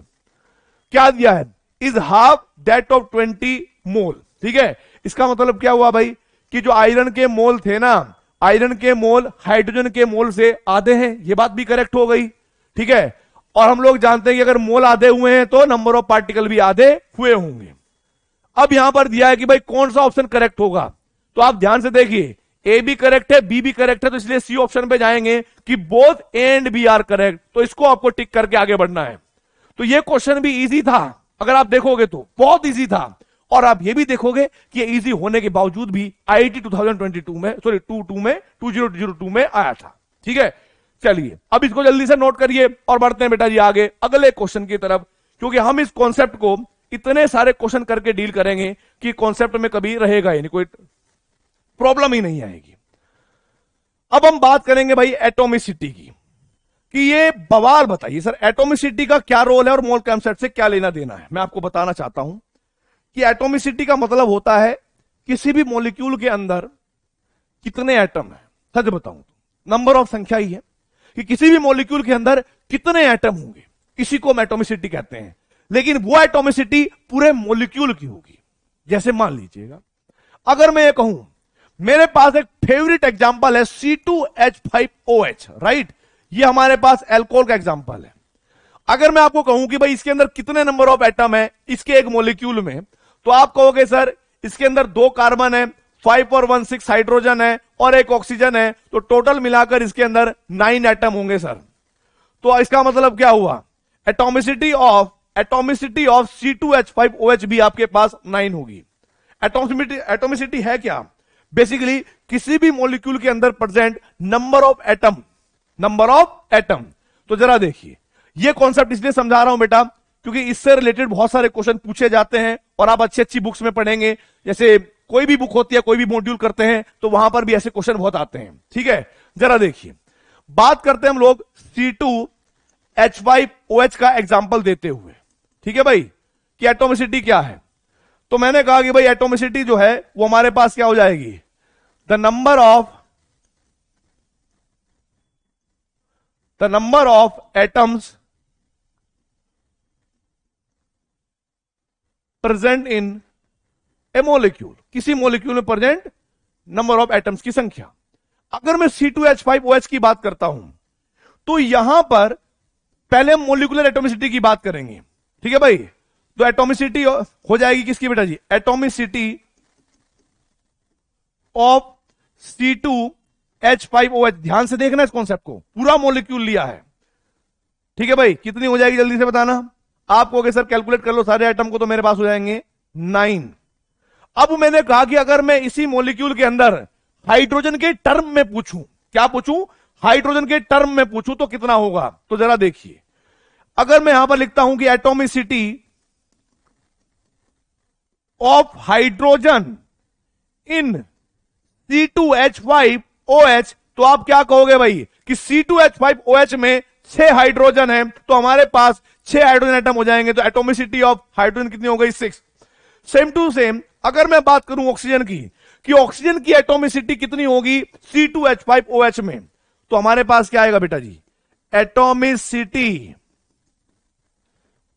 क्या दिया है is half that of 20 mole ठीक है इसका मतलब क्या हुआ भाई कि जो आयरन के मोल थे ना आयरन के मोल हाइड्रोजन के मोल से आधे हैं ये बात भी करेक्ट हो गई ठीक है और हम लोग जानते हैं कि अगर मोल आधे हुए हैं तो नंबर ऑफ पार्टिकल भी आधे हुए होंगे अब यहां पर दिया है कि भाई कौन सा ऑप्शन करेक्ट होगा तो आप ध्यान से देखिए ए भी करेक्ट है बी भी करेक्ट है तो इसलिए सी ऑप्शन पे जाएंगे कि both and B are correct तो इसको आपको टिक करके आगे बढ़ना है तो ये क्वेश्चन भी इजी था अगर आप देखोगे तो बहुत इजी था और आप ये भी देखोगे कि ये इजी होने के बावजूद भी आई टी टू में सॉरी टू टू में टू जीरो जीरो टू में आया था ठीक है चलिए अब इसको जल्दी से नोट करिए और बढ़ते हैं बेटा जी आगे अगले क्वेश्चन की तरफ क्योंकि हम इस कॉन्सेप्ट को इतने सारे क्वेश्चन करके डील करेंगे कि कॉन्सेप्ट में कभी रहेगा ही नहीं कोई प्रॉब्लम ही नहीं आएगी अब हम बात करेंगे भाई एटोमिसिटी की कि ये बवाल बताइए सर एटोमिसिटी का क्या रोल है और मोल कैम्पसेट से क्या लेना देना है मैं आपको बताना चाहता हूं कि एटोमिसिटी का मतलब होता है किसी भी मोलिक्यूल के अंदर कितने एटम है सच बताऊं तो, नंबर ऑफ संख्या ही है कि किसी भी मोलिक्यूल के अंदर कितने एटम होंगे इसी को हम एटोमिसिटी कहते हैं लेकिन वो एटोमिसिटी पूरे मोलिक्यूल की होगी जैसे मान लीजिएगा अगर मैं ये कहूं मेरे पास एक फेवरेट एग्जाम्पल है C two H five O H right ये हमारे पास एल्कोहल का एग्जाम्पल है अगर मैं आपको कहूं कि भाई इसके अंदर कितने नंबर ऑफ एटम है इसके एक मोलिक्यूल में तो आप कहोगे सर इसके अंदर दो कार्बन है फाइव और वन सिक्स हाइड्रोजन है और एक ऑक्सीजन है तो टोटल मिलाकर इसके अंदर नाइन एटम होंगे सर तो इसका मतलब क्या हुआ atomicity of atomicity of C two H five O H भी आपके पास नाइन होगी एटोमिसिटी एटोमिसिटी है क्या बेसिकली किसी भी मॉलिक्यूल के अंदर present number of atom number of atom तो जरा देखिए यह कॉन्सेप्ट इसलिए समझा रहा हूं बेटा क्योंकि इससे रिलेटेड बहुत सारे क्वेश्चन पूछे जाते हैं और आप अच्छी अच्छी बुक्स में पढ़ेंगे जैसे कोई भी बुक होती है कोई भी मॉड्यूल करते हैं तो वहां पर भी ऐसे क्वेश्चन बहुत आते हैं ठीक है जरा देखिए बात करते हैं हम लोग C two H five O H का एग्जाम्पल देते हुए ठीक है भाई कि एटोमिसिटी क्या है तो मैंने कहा कि भाई एटोमिसिटी जो है वो हमारे पास क्या हो जाएगी the number of the number of atoms present in a molecule किसी मोलिक्यूल में प्रेजेंट नंबर ऑफ एटम्स की संख्या अगर मैं C two H five O H की बात करता हूं तो यहां पर पहले हम मोलिकुलर एटोमिसिटी की बात करेंगे ठीक है भाई तो एटोमिसिटी हो जाएगी किसकी बेटा जी atomicity of C two H five O H ध्यान से देखना इस कॉन्सेप्ट को पूरा मोलिक्यूल लिया है ठीक है भाई कितनी हो जाएगी जल्दी से बताना आप कहोगे सर कैलकुलेट कर लो सारे आइटम को तो मेरे पास हो जाएंगे नाइन अब मैंने कहा कि अगर मैं इसी मोलिक्यूल के अंदर हाइड्रोजन के टर्म में पूछूं क्या पूछूं हाइड्रोजन के टर्म में पूछूं तो कितना होगा तो जरा देखिए अगर मैं यहां पर लिखता हूं कि atomicity of hydrogen in C two H five O H तो आप क्या कहोगे भाई कि C two H five O H में छह हाइड्रोजन है तो हमारे पास छह हाइड्रोजन एटम हो जाएंगे तो एटोमिसिटी ऑफ हाइड्रोजन कितनी हो गई सिक्स सेम टू सेम अगर मैं बात करूं ऑक्सीजन की कि ऑक्सीजन की एटोमिसिटी कितनी होगी C two H five O H में तो हमारे पास क्या आएगा बेटा जी atomicity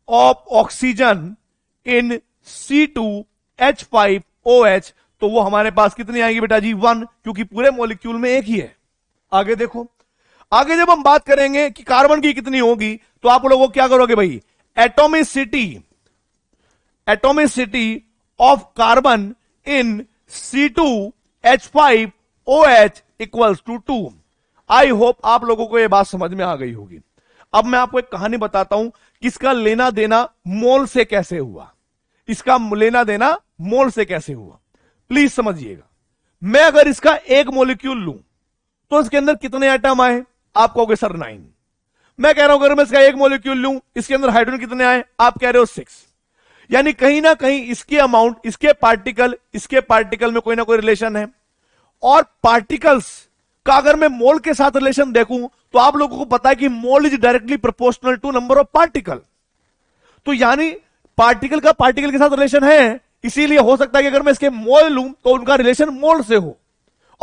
of oxygen in C two H five O H तो वो हमारे पास कितनी आएगी बेटा जी वन क्योंकि पूरे मोलिक्यूल में एक ही है आगे देखो आगे जब हम बात करेंगे कि कार्बन की कितनी होगी तो आप लोग क्या करोगे भाई atomicity atomicity of carbon in C two H five O H equals to two I hope आप लोगों को यह बात समझ में आ गई होगी अब मैं आपको एक कहानी बताता हूं इसका लेना देना मोल से कैसे हुआ इसका लेना देना मोल से कैसे हुआ प्लीज समझिएगा मैं अगर इसका एक मोलिक्यूल लू तो इसके अंदर कितने आइटम आए आप कहोगे सर नाइन मैं कह रहा हूं अगर मैं इसका एक मोलिक्यूल लू इसके अंदर हाइड्रोजन कितने आए आप कह रहे हो सिक्स यानी कहीं ना कहीं इसके अमाउंट इसके पार्टिकल इसके पार्टिकल में कोई ना कोई रिलेशन है और पार्टिकल्स का अगर मैं मोल के साथ रिलेशन देखूं तो आप लोगों को पता है कि mole is directly proportional to number of particle तो यानी पार्टिकल का पार्टिकल के साथ रिलेशन है इसीलिए हो सकता है कि अगर मैं इसके मोल लू तो उनका रिलेशन मोल से हो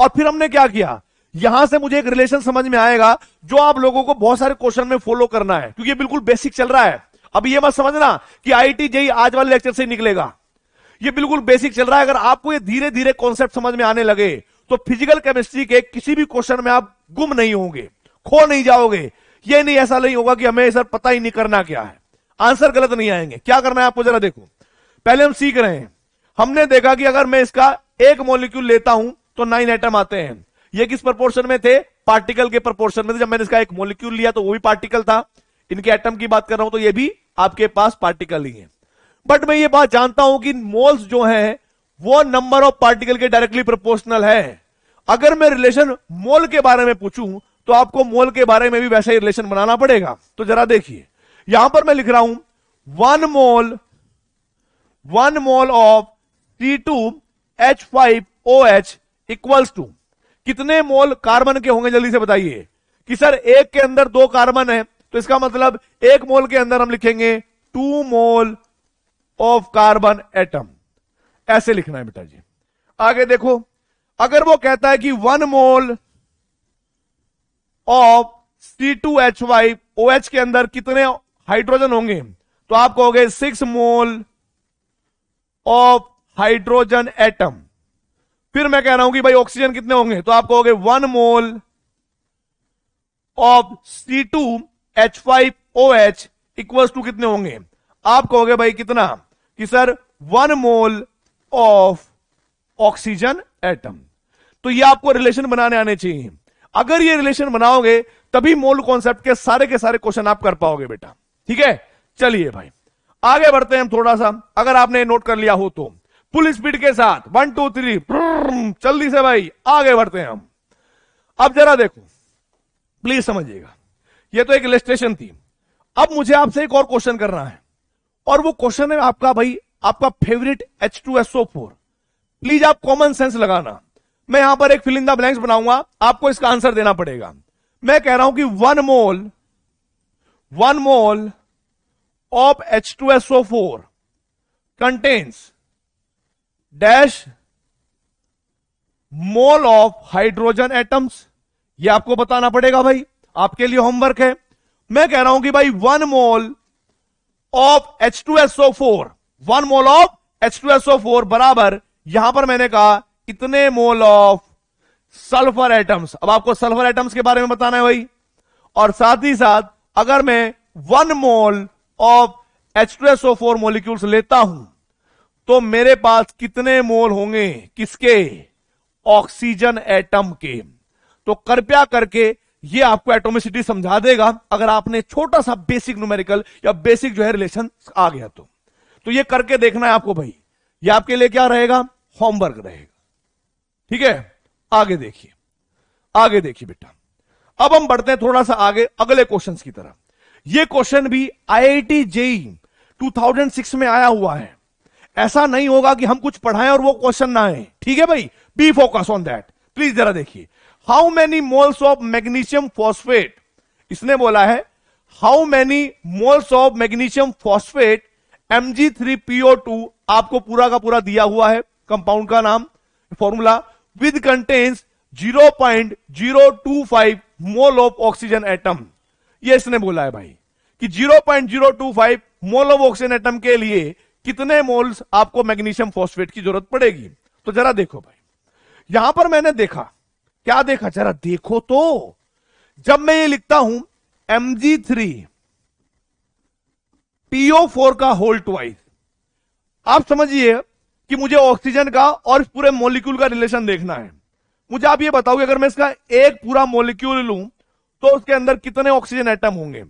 और फिर हमने क्या किया यहां से मुझे एक रिलेशन समझ में आएगा जो आप लोगों को बहुत सारे क्वेश्चन में फॉलो करना है क्योंकि बिल्कुल बेसिक चल रहा है अब ये मत समझना कि आईटी जेई आज वाले लेक्चर से निकलेगा ये बिल्कुल बेसिक चल रहा है अगर आपको ये धीरे धीरे कॉन्सेप्ट समझ में आने लगे तो फिजिकल केमिस्ट्री के किसी भी क्वेश्चन में आप गुम नहीं होंगे खो नहीं जाओगे ये नहीं ऐसा नहीं होगा कि हमें सर पता ही नहीं करना क्या है आंसर गलत नहीं आएंगे क्या करना है आपको जरा देखो पहले हम सीख रहे हैं हमने देखा कि अगर मैं इसका एक मोलिक्यूल लेता हूं तो नाइन एटम आते हैं ये किस प्रपोर्शन में थे पार्टिकल के प्रपोर्शन में थे जब मैंने इसका एक मोलिक्यूल लिया तो वो भी पार्टिकल था इनके एटम की बात कर रहा हूं तो ये भी आपके पास पार्टिकल ही है बट मैं ये बात जानता हूं कि मोल्स जो है वो नंबर ऑफ पार्टिकल के डायरेक्टली प्रोपोर्शनल है अगर मैं रिलेशन मोल के बारे में पूछूं तो आपको मोल के बारे में भी वैसा ही रिलेशन बनाना पड़ेगा तो जरा देखिए यहां पर मैं लिख रहा हूं one mole one mole of T two H five O H equals to कितने मोल कार्बन के होंगे जल्दी से बताइए कि सर एक के अंदर दो कार्बन है तो इसका मतलब एक मोल के अंदर हम लिखेंगे two mole of carbon atom ऐसे लिखना है बेटा जी आगे देखो अगर वो कहता है कि one mole of C two H Y O H के अंदर कितने हाइड्रोजन होंगे तो आप कहोगे six mole of hydrogen atom फिर मैं कह रहा हूं कि भाई ऑक्सीजन कितने होंगे तो आप कहोगे one mole of C two H five O H equal to कितने होंगे आप कहोगे भाई कितना कि sir one mole of oxygen atom तो ये आपको रिलेशन बनाने आने चाहिए अगर ये रिलेशन बनाओगे तभी मोल कॉन्सेप्ट के सारे के सारे क्वेश्चन आप कर पाओगे बेटा ठीक है चलिए भाई आगे बढ़ते हैं हम थोड़ा सा अगर आपने नोट कर लिया हो तो फुल स्पीड के साथ वन टू थ्री जल्दी से भाई आगे बढ़ते हैं हम अब जरा देखो प्लीज समझिएगा ये तो एक इलेस्ट्रेशन थी अब मुझे आपसे एक और क्वेश्चन करना है और वो क्वेश्चन है आपका भाई आपका favourite H two S O four please आप कॉमन सेंस लगाना मैं यहां पर एक फिल द ब्लैंक्स बनाऊंगा आपको इसका आंसर देना पड़ेगा मैं कह रहा हूं कि one mole one mole of H two S O four contains dash mole of hydrogen atoms ये आपको बताना पड़ेगा भाई आपके लिए होमवर्क है मैं कह रहा हूं कि भाई one mole of H two S O four one mole of H two S O four बराबर यहां पर मैंने कहा कितने मोल ऑफ सल्फर एटम्स अब आपको सल्फर एटम्स के बारे में बताना है भाई और साथ ही साथ अगर मैं one mole of H two S O four molecules लेता हूं तो मेरे पास कितने मोल होंगे किसके ऑक्सीजन एटम के तो कृपया करके ये आपको एटोमिसिटी समझा देगा अगर आपने छोटा सा बेसिक न्यूमेरिकल या बेसिक जो है रिलेशन आ गया तो तो ये करके देखना है आपको भाई ये आपके लिए क्या रहेगा होमवर्क रहेगा ठीक है आगे देखिए आगे देखिए बेटा अब हम बढ़ते हैं थोड़ा सा आगे अगले क्वेश्चंस की तरफ यह क्वेश्चन भी आईआईटी जेई 2006 में आया हुआ है ऐसा नहीं होगा कि हम कुछ पढ़ाएं और वो क्वेश्चन ना आए ठीक है भाई be focus on that please जरा देखिए how many moles of magnesium phosphate इसने बोला है how many moles of magnesium phosphate M three PO two आपको पूरा का पूरा दिया हुआ है कंपाउंड का नाम formula zero two 0.025 mole of oxygen atom ये इसने बोला है भाई कि 0.025 मोल ऑफ ऑक्सीजन एटम के लिए कितने मोल्स आपको मैग्नीशियम फॉस्फेट की जरूरत पड़ेगी तो जरा देखो भाई यहां पर मैंने देखा क्या देखा जरा देखो तो जब मैं ये लिखता हूं Mg3 PO4 का होल ट्वाइस आप समझिए कि मुझे ऑक्सीजन का और इस पूरे मोलिक्यूल का रिलेशन देखना है मुझे आप ये बताओ कि अगर मैं इसका एक पूरा मोलिक्यूल लू तो उसके अंदर कितने ऑक्सीजन एटम होंगे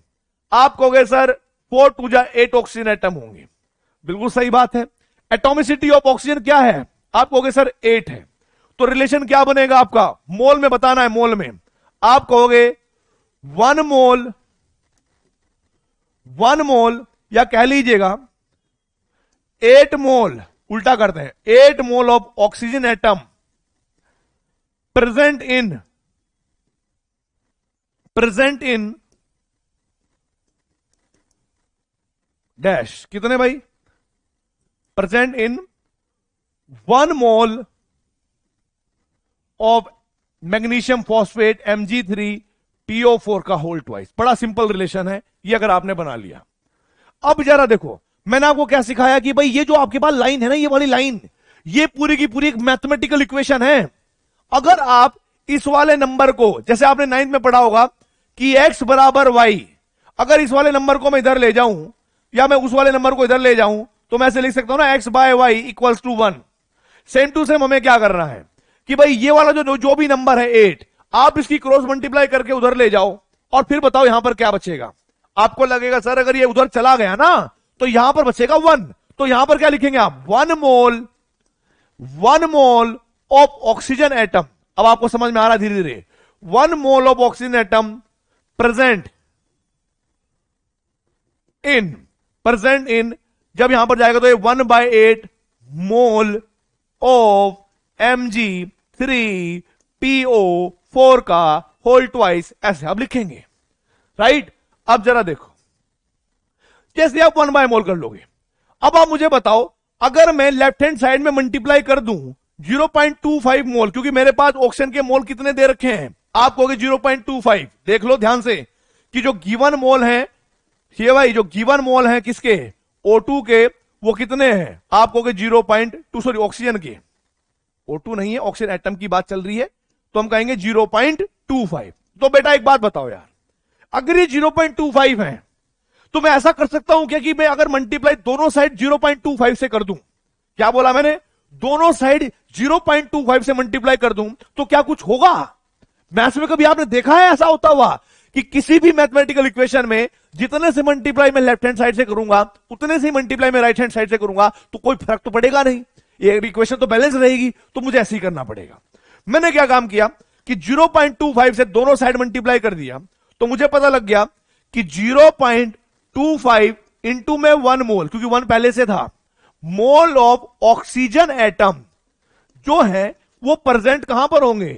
आप कहोगे सर फोर टू या एट ऑक्सीजन एटम होंगे बिल्कुल सही बात है एटोमिसिटी ऑफ ऑक्सीजन क्या है आप कहोगे सर एट है तो रिलेशन क्या बनेगा आपका मोल में बताना है मोल में आप कहोगे वन मोल वन मोल या कह लीजिएगा एट मोल उल्टा करते हैं eight mole of oxygen atom present in present in dash कितने भाई present in one mole of magnesium phosphate MG three PO four का होल ट्वाइस बड़ा सिंपल रिलेशन है ये अगर आपने बना लिया अब जरा देखो मैंने आपको क्या सिखाया कि भाई ये जो आपके पास लाइन है ना ये वाली लाइन ये पूरी की पूरी एक मैथमेटिकल इक्वेशन है अगर आप इस वाले नंबर को जैसे आपने नाइन्थ में पढ़ा होगा कि एक्स बराबर वाई अगर इस वाले नंबर को मैं इधर ले जाऊं या मैं उस वाले नंबर को इधर ले जाऊं तो मैं ऐसे लिख सकता हूं ना X by Y equals to one same to same हमें क्या करना है कि भाई ये वाला जो जो भी नंबर है एट आप इसकी क्रॉस मल्टीप्लाई करके उधर ले जाओ और फिर बताओ यहां पर क्या बचेगा आपको लगेगा सर अगर ये उधर चला गया ना तो यहां पर बचेगा वन तो यहां पर क्या लिखेंगे आप one mole one mole of oxygen atom अब आपको समझ में आ रहा धीरे धीरे one mole of oxygen atom present in present in जब यहां पर जाएगा तो ये one by eight mole of M G three PO four का होल ट्वाइस ऐसे अब लिखेंगे राइट अब जरा देखो जैसे आप वन बाय मोल कर लोगे अब आप मुझे बताओ अगर मैं लेफ्ट हैंड साइड में मल्टीप्लाई कर टू 0.25 मोल क्योंकि मेरे पास ऑक्सीजन के मोल कितने दे रखे हैं आप कहोगे 0.25 देख लो ध्यान से कि जो गिवन मोल है ये भाई जो गिवन मोल है किसके O2 के वो कितने हैं आप कहोगे 0.2 सॉरी ऑक्सीजन के O2 नहीं है ऑक्सीजन एटम की बात चल रही है तो हम कहेंगे 0.25 तो बेटा एक बात बताओ यार अगर ये फाइव है तो मैं ऐसा कर सकता हूं क्या कि मैं अगर मल्टीप्लाई दोनों साइड 0.25 से कर दूं क्या बोला मैंने दोनों साइड 0.25 से मल्टीप्लाई कर दूं तो क्या कुछ होगा मैथ्स में कभी आपने देखा है ऐसा होता हुआ कि किसी भी मैथमेटिकल इक्वेशन में जितने से मल्टीप्लाई मैं लेफ्ट हैंड साइड से करूंगा उतने से मल्टीप्लाई में राइट हैंड साइड से करूंगा तो कोई फर्क तो पड़ेगा नहीं ये इक्वेशन तो बैलेंस रहेगी तो मुझे ऐसे ही करना पड़ेगा मैंने क्या काम किया कि 0.25 से दोनों साइड मल्टीप्लाई कर दिया तो मुझे पता लग गया कि टू फाइव इंटू में वन मोल क्योंकि वन पहले से था मोल ऑफ ऑक्सीजन एटम जो है वो प्रेजेंट कहां पर होंगे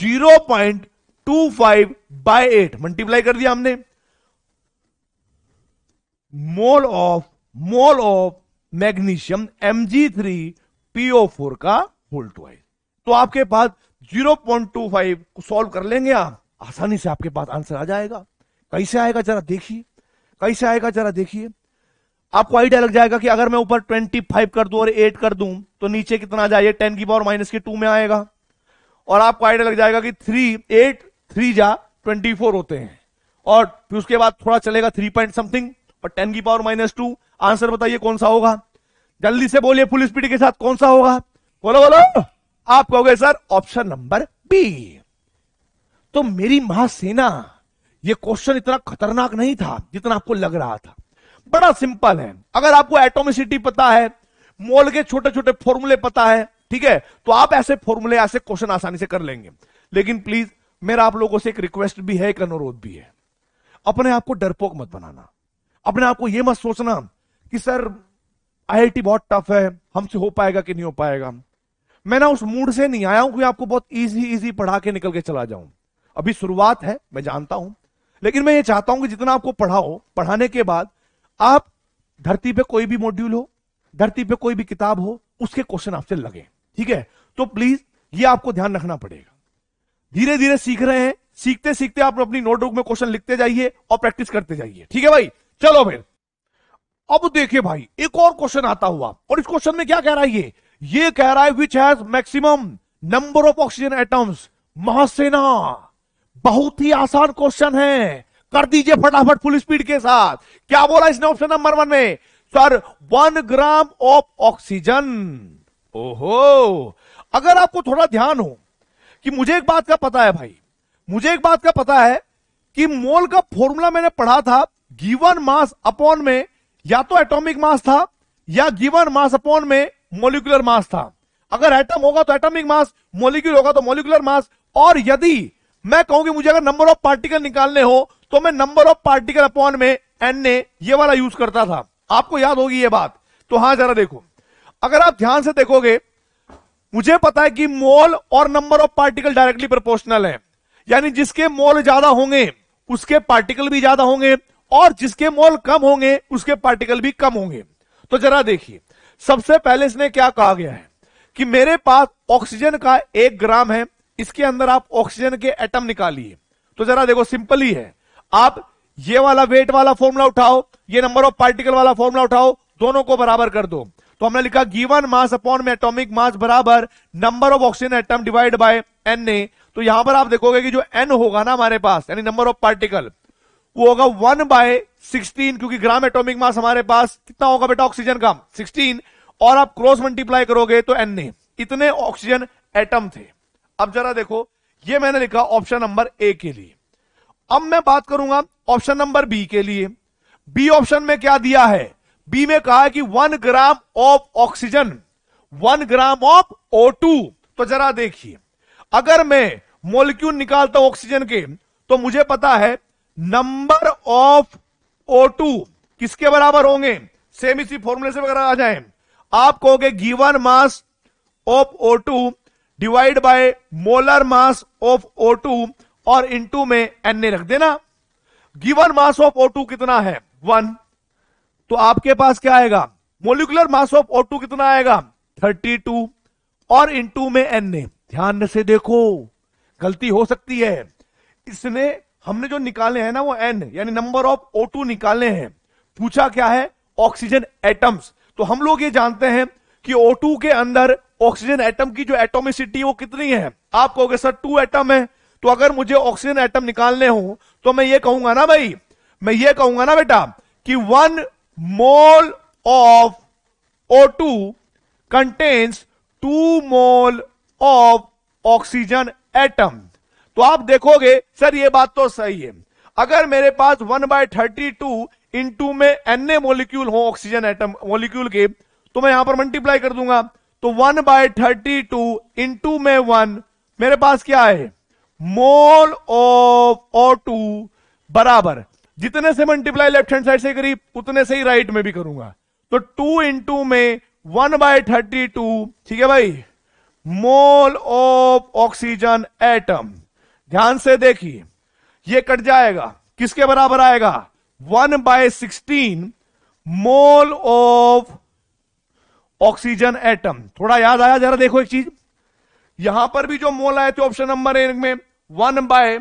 zero point two five by eight multiply कर दिया हमने mole of mole of magnesium three PO four का होल ट्वाइस तो आपके पास 0.25 को सॉल्व कर लेंगे आप आसानी से आपके पास आंसर आ जाएगा कैसे आएगा जरा देखिए कैसे आएगा जरा देखिए आपको आइडिया लग जाएगा कि अगर मैं ऊपर 25 कर दूं और 8 कर दूं तो नीचे कितना जाए 10 की पावर माइनस के 2 में आएगा और आपको आइडिया लग जाएगा कि 3 8 3 जा 24 होते हैं और फिर उसके बाद थोड़ा चलेगा 3 पॉइंट समथिंग और 10 की पावर माइनस टू आंसर बताइए कौन सा होगा जल्दी से बोलिए फुल स्पीड के साथ कौन सा होगा बोलो बोलो आप कहोगे सर ऑप्शन नंबर बी तो मेरी महासेना ये क्वेश्चन इतना खतरनाक नहीं था जितना आपको लग रहा था बड़ा सिंपल है अगर आपको एटोमिसिटी पता है मोल के छोटे छोटे फॉर्मूले पता है ठीक है तो आप ऐसे फॉर्मूले ऐसे क्वेश्चन आसानी से कर लेंगे लेकिन प्लीज मेरा आप लोगों से एक रिक्वेस्ट भी है एक अनुरोध भी है अपने आप को डरपोक मत बनाना अपने आप को यह मत सोचना कि सर आई बहुत टफ है हमसे हो पाएगा कि नहीं हो पाएगा मैं ना उस मूड से नहीं आया हूं कि आपको बहुत इजी इजी पढ़ा के निकल के चला जाऊं अभी शुरुआत है मैं जानता हूं लेकिन मैं ये चाहता हूं कि जितना आपको पढ़ाओ पढ़ाने के बाद आप धरती पे कोई भी मॉड्यूल हो धरती पे कोई भी किताब हो उसके क्वेश्चन आपसे लगे ठीक है तो प्लीज ये आपको ध्यान रखना पड़ेगा धीरे धीरे सीख रहे हैं सीखते सीखते आप अपनी नोटबुक में क्वेश्चन लिखते जाइए और प्रैक्टिस करते जाइए ठीक है भाई चलो फिर अब देखिए भाई एक और क्वेश्चन आता हुआ और इस क्वेश्चन में क्या कह रहा है ये ये कह रहा है which has maximum number of oxygen atoms महासेना बहुत ही आसान क्वेश्चन है कर दीजिए फटाफट फुल स्पीड के साथ क्या बोला इसने ऑप्शन नंबर वन में sir one gram of oxygen ओहो अगर आपको थोड़ा ध्यान हो कि मुझे एक बात का पता है भाई मुझे एक बात का पता है कि मोल का फॉर्मूला मैंने पढ़ा था गिवन मास अपॉन में या तो एटॉमिक मास था या गिवन मास अपॉन में मोलिकुलर मास था अगर एटम होगा तो एटॉमिक मास मोलिक्यूल होगा तो मोलिकुलर मास और यदि मैं कहूंगी मुझे अगर नंबर ऑफ पार्टिकल निकालने हो तो मैं नंबर ऑफ पार्टिकल अपॉन में एन ने ये वाला यूज करता था आपको याद होगी ये बात तो हां जरा देखो अगर आप ध्यान से देखोगे मुझे पता है कि मोल और number of particle directly proportional है यानी जिसके मोल ज्यादा होंगे उसके पार्टिकल भी ज्यादा होंगे और जिसके मोल कम होंगे उसके पार्टिकल भी कम होंगे तो जरा देखिए सबसे पहले इसने क्या कहा गया है कि मेरे पास ऑक्सीजन का एक ग्राम है इसके अंदर आप ऑक्सीजन के एटम निकालिए तो जरा देखो सिंपल ही है आप ये वाला वेट वाला फॉर्मूला उठाओ ये नंबर ऑफ पार्टिकल वाला फॉर्मूला उठाओ दोनों को बराबर कर दो तो हमने लिखा गिवन मास अपॉन में एटोमिक मास बराबर number of oxygen atom divide by N A तो यहां पर आप देखोगे कि जो एन होगा ना हमारे पास यानी नंबर ऑफ पार्टिकल वो होगा वन बाय सिक्सटीन क्योंकि ग्राम एटोमिक मास हमारे पास कितना होगा बेटा ऑक्सीजन का सिक्सटीन और आप क्रॉस मल्टीप्लाई करोगे तो एन ए इतने ऑक्सीजन एटम थे अब जरा देखो ये मैंने लिखा ऑप्शन नंबर ए के लिए अब मैं बात करूंगा ऑप्शन नंबर बी के लिए बी ऑप्शन में क्या दिया है बी में कहा कि one gram of oxygen one gram of O two तो जरा देखिए अगर मैं मोलिक्यूल निकालता हूं ऑक्सीजन के तो मुझे पता है नंबर ऑफ ओ टू किसके बराबर होंगे सेम इसी फॉर्मूले से वगैरह आ जाए आप कहोगे given mass of O two divide by molar mass of O two और टू में एन ए रख देना given mass of O two कितना है वन तो आपके पास क्या आएगा molecular mass of O two कितना आएगा थर्टी टू और टू में एन ए ध्यान से देखो गलती हो सकती है इसने हमने जो निकाले हैं ना वो एन यानी नंबर ऑफ ओ टू निकाले हैं पूछा क्या है ऑक्सीजन एटम्स तो हम लोग ये जानते हैं कि ओ टू के अंदर ऑक्सीजन एटम की जो एटोमिसिटी वो कितनी है आप कहोगे सर टू एटम है तो अगर मुझे ऑक्सीजन एटम निकालने हो तो मैं ये कहूंगा ना भाई मैं ये कहूंगा ना बेटा कि one mole of O two contains two mole of oxygen atom तो आप देखोगे सर ये बात तो सही है अगर मेरे पास one by thirty two into में एन ए मोलिक्यूल हो ऑक्सीजन एटम मोलिक्यूल के तो मैं यहां पर मल्टीप्लाई कर दूंगा तो one by thirty two into में वन मेरे पास क्या है मोल ऑफ ओ टू बराबर जितने से मल्टीप्लाई लेफ्ट हैंड साइड से करी उतने से ही राइट में भी करूंगा तो टू इंटू में वन बाय थर्टी टू ठीक है भाई मोल ऑफ ऑक्सीजन एटम ध्यान से देखिए ये कट जाएगा किसके बराबर आएगा one by sixteen mole of oxygen atom थोड़ा याद आया जरा देखो एक चीज यहां पर भी जो मोल आए थे ऑप्शन नंबर एक में वन बाय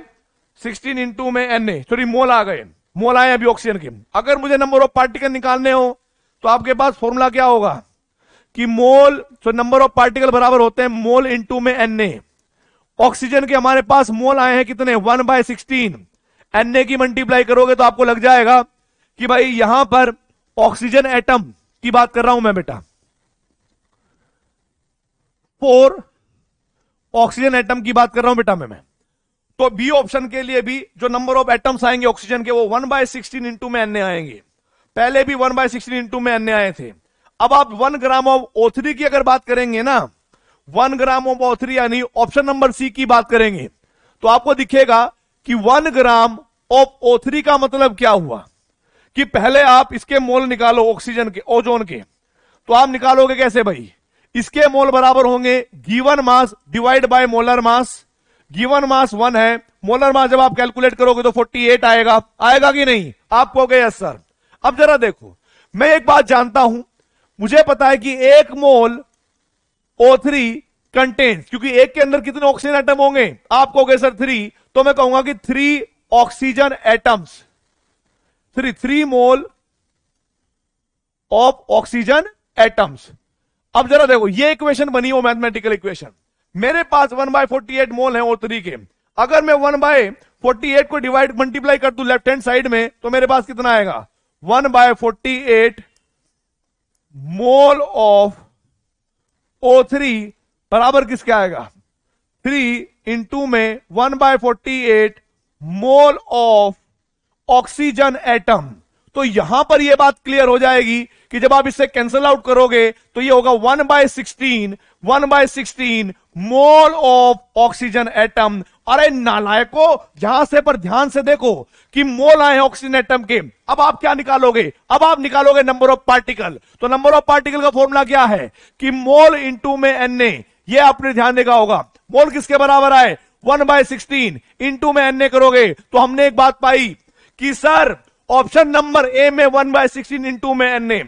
सिक्सटीन इंटू में एन ए सॉरी मोल आ गए मोल आए अभी ऑक्सीजन के अगर मुझे नंबर ऑफ पार्टिकल निकालने हो तो आपके पास फॉर्मूला क्या होगा कि मोल तो नंबर ऑफ पार्टिकल बराबर होते हैं मोल इंटू में एन ए ऑक्सीजन के हमारे पास मोल आए हैं कितने one by sixteen N A की मल्टीप्लाई करोगे तो आपको लग जाएगा कि भाई यहां पर ऑक्सीजन एटम की बात कर रहा हूं मैं बेटा फोर ऑक्सीजन एटम की बात कर रहा हूं बेटा मैं तो बी ऑप्शन के लिए भी जो नंबर ऑफ एटम्स आएंगे ऑक्सीजन के वो वन बाय सिक्सटीन इंटू में अन्य आएंगे पहले भी वन बाय सिक्सटीन इंटू में अन्य आए थे अब आप वन ग्राम ऑफ ओथरी की अगर बात करेंगे ना वन ग्राम ऑफ ओथरी यानी ऑप्शन नंबर सी की बात करेंगे तो आपको दिखेगा कि वन ग्राम ऑफ ओथरी का मतलब क्या हुआ कि पहले आप इसके मोल निकालो ऑक्सीजन के ओजोन के तो आप निकालोगे कैसे भाई इसके मोल बराबर होंगे given mass divide by molar mass given mass one है मोलर मास जब आप कैलकुलेट करोगे तो 48 आएगा आएगा कि नहीं आप कहोगे यस सर अब जरा देखो मैं एक बात जानता हूं मुझे पता है कि एक मोल ओ थ्री कंटेंट क्योंकि एक के अंदर कितने ऑक्सीजन एटम होंगे आप कहोगे सर थ्री तो मैं कहूंगा कि three oxygen atoms three three mole of oxygen atoms अब जरा देखो ये इक्वेशन बनी हो मैथमेटिकल इक्वेशन मेरे पास one by forty eight mole है और के अगर मैं वन बाय फोर्टी एट को डिवाइड मल्टीप्लाई कर दू लेफ्ट हैंड साइड में तो मेरे पास कितना आएगा one by forty eight mole of O three बराबर किसके आएगा थ्री इंटू में one by forty eight mole of oxygen atom तो यहां पर यह बात क्लियर हो जाएगी कि जब आप इसे कैंसिल आउट करोगे तो यह होगा one by sixteen one by sixteen mole of oxygen atom अरे नालायको यहां से पर ध्यान से देखो कि मोल आए ऑक्सीजन एटम के अब आप क्या निकालोगे अब आप निकालोगे नंबर ऑफ पार्टिकल तो नंबर ऑफ पार्टिकल का फॉर्मूला क्या है कि मोल इंटू में एन ए ये आपने ध्यान देगा होगा मोल किसके बराबर आए वन बाय सिक्सटीन इंटू में एन ए करोगे तो हमने एक बात पाई कि सर ऑप्शन नंबर ए में one by sixteen into में N A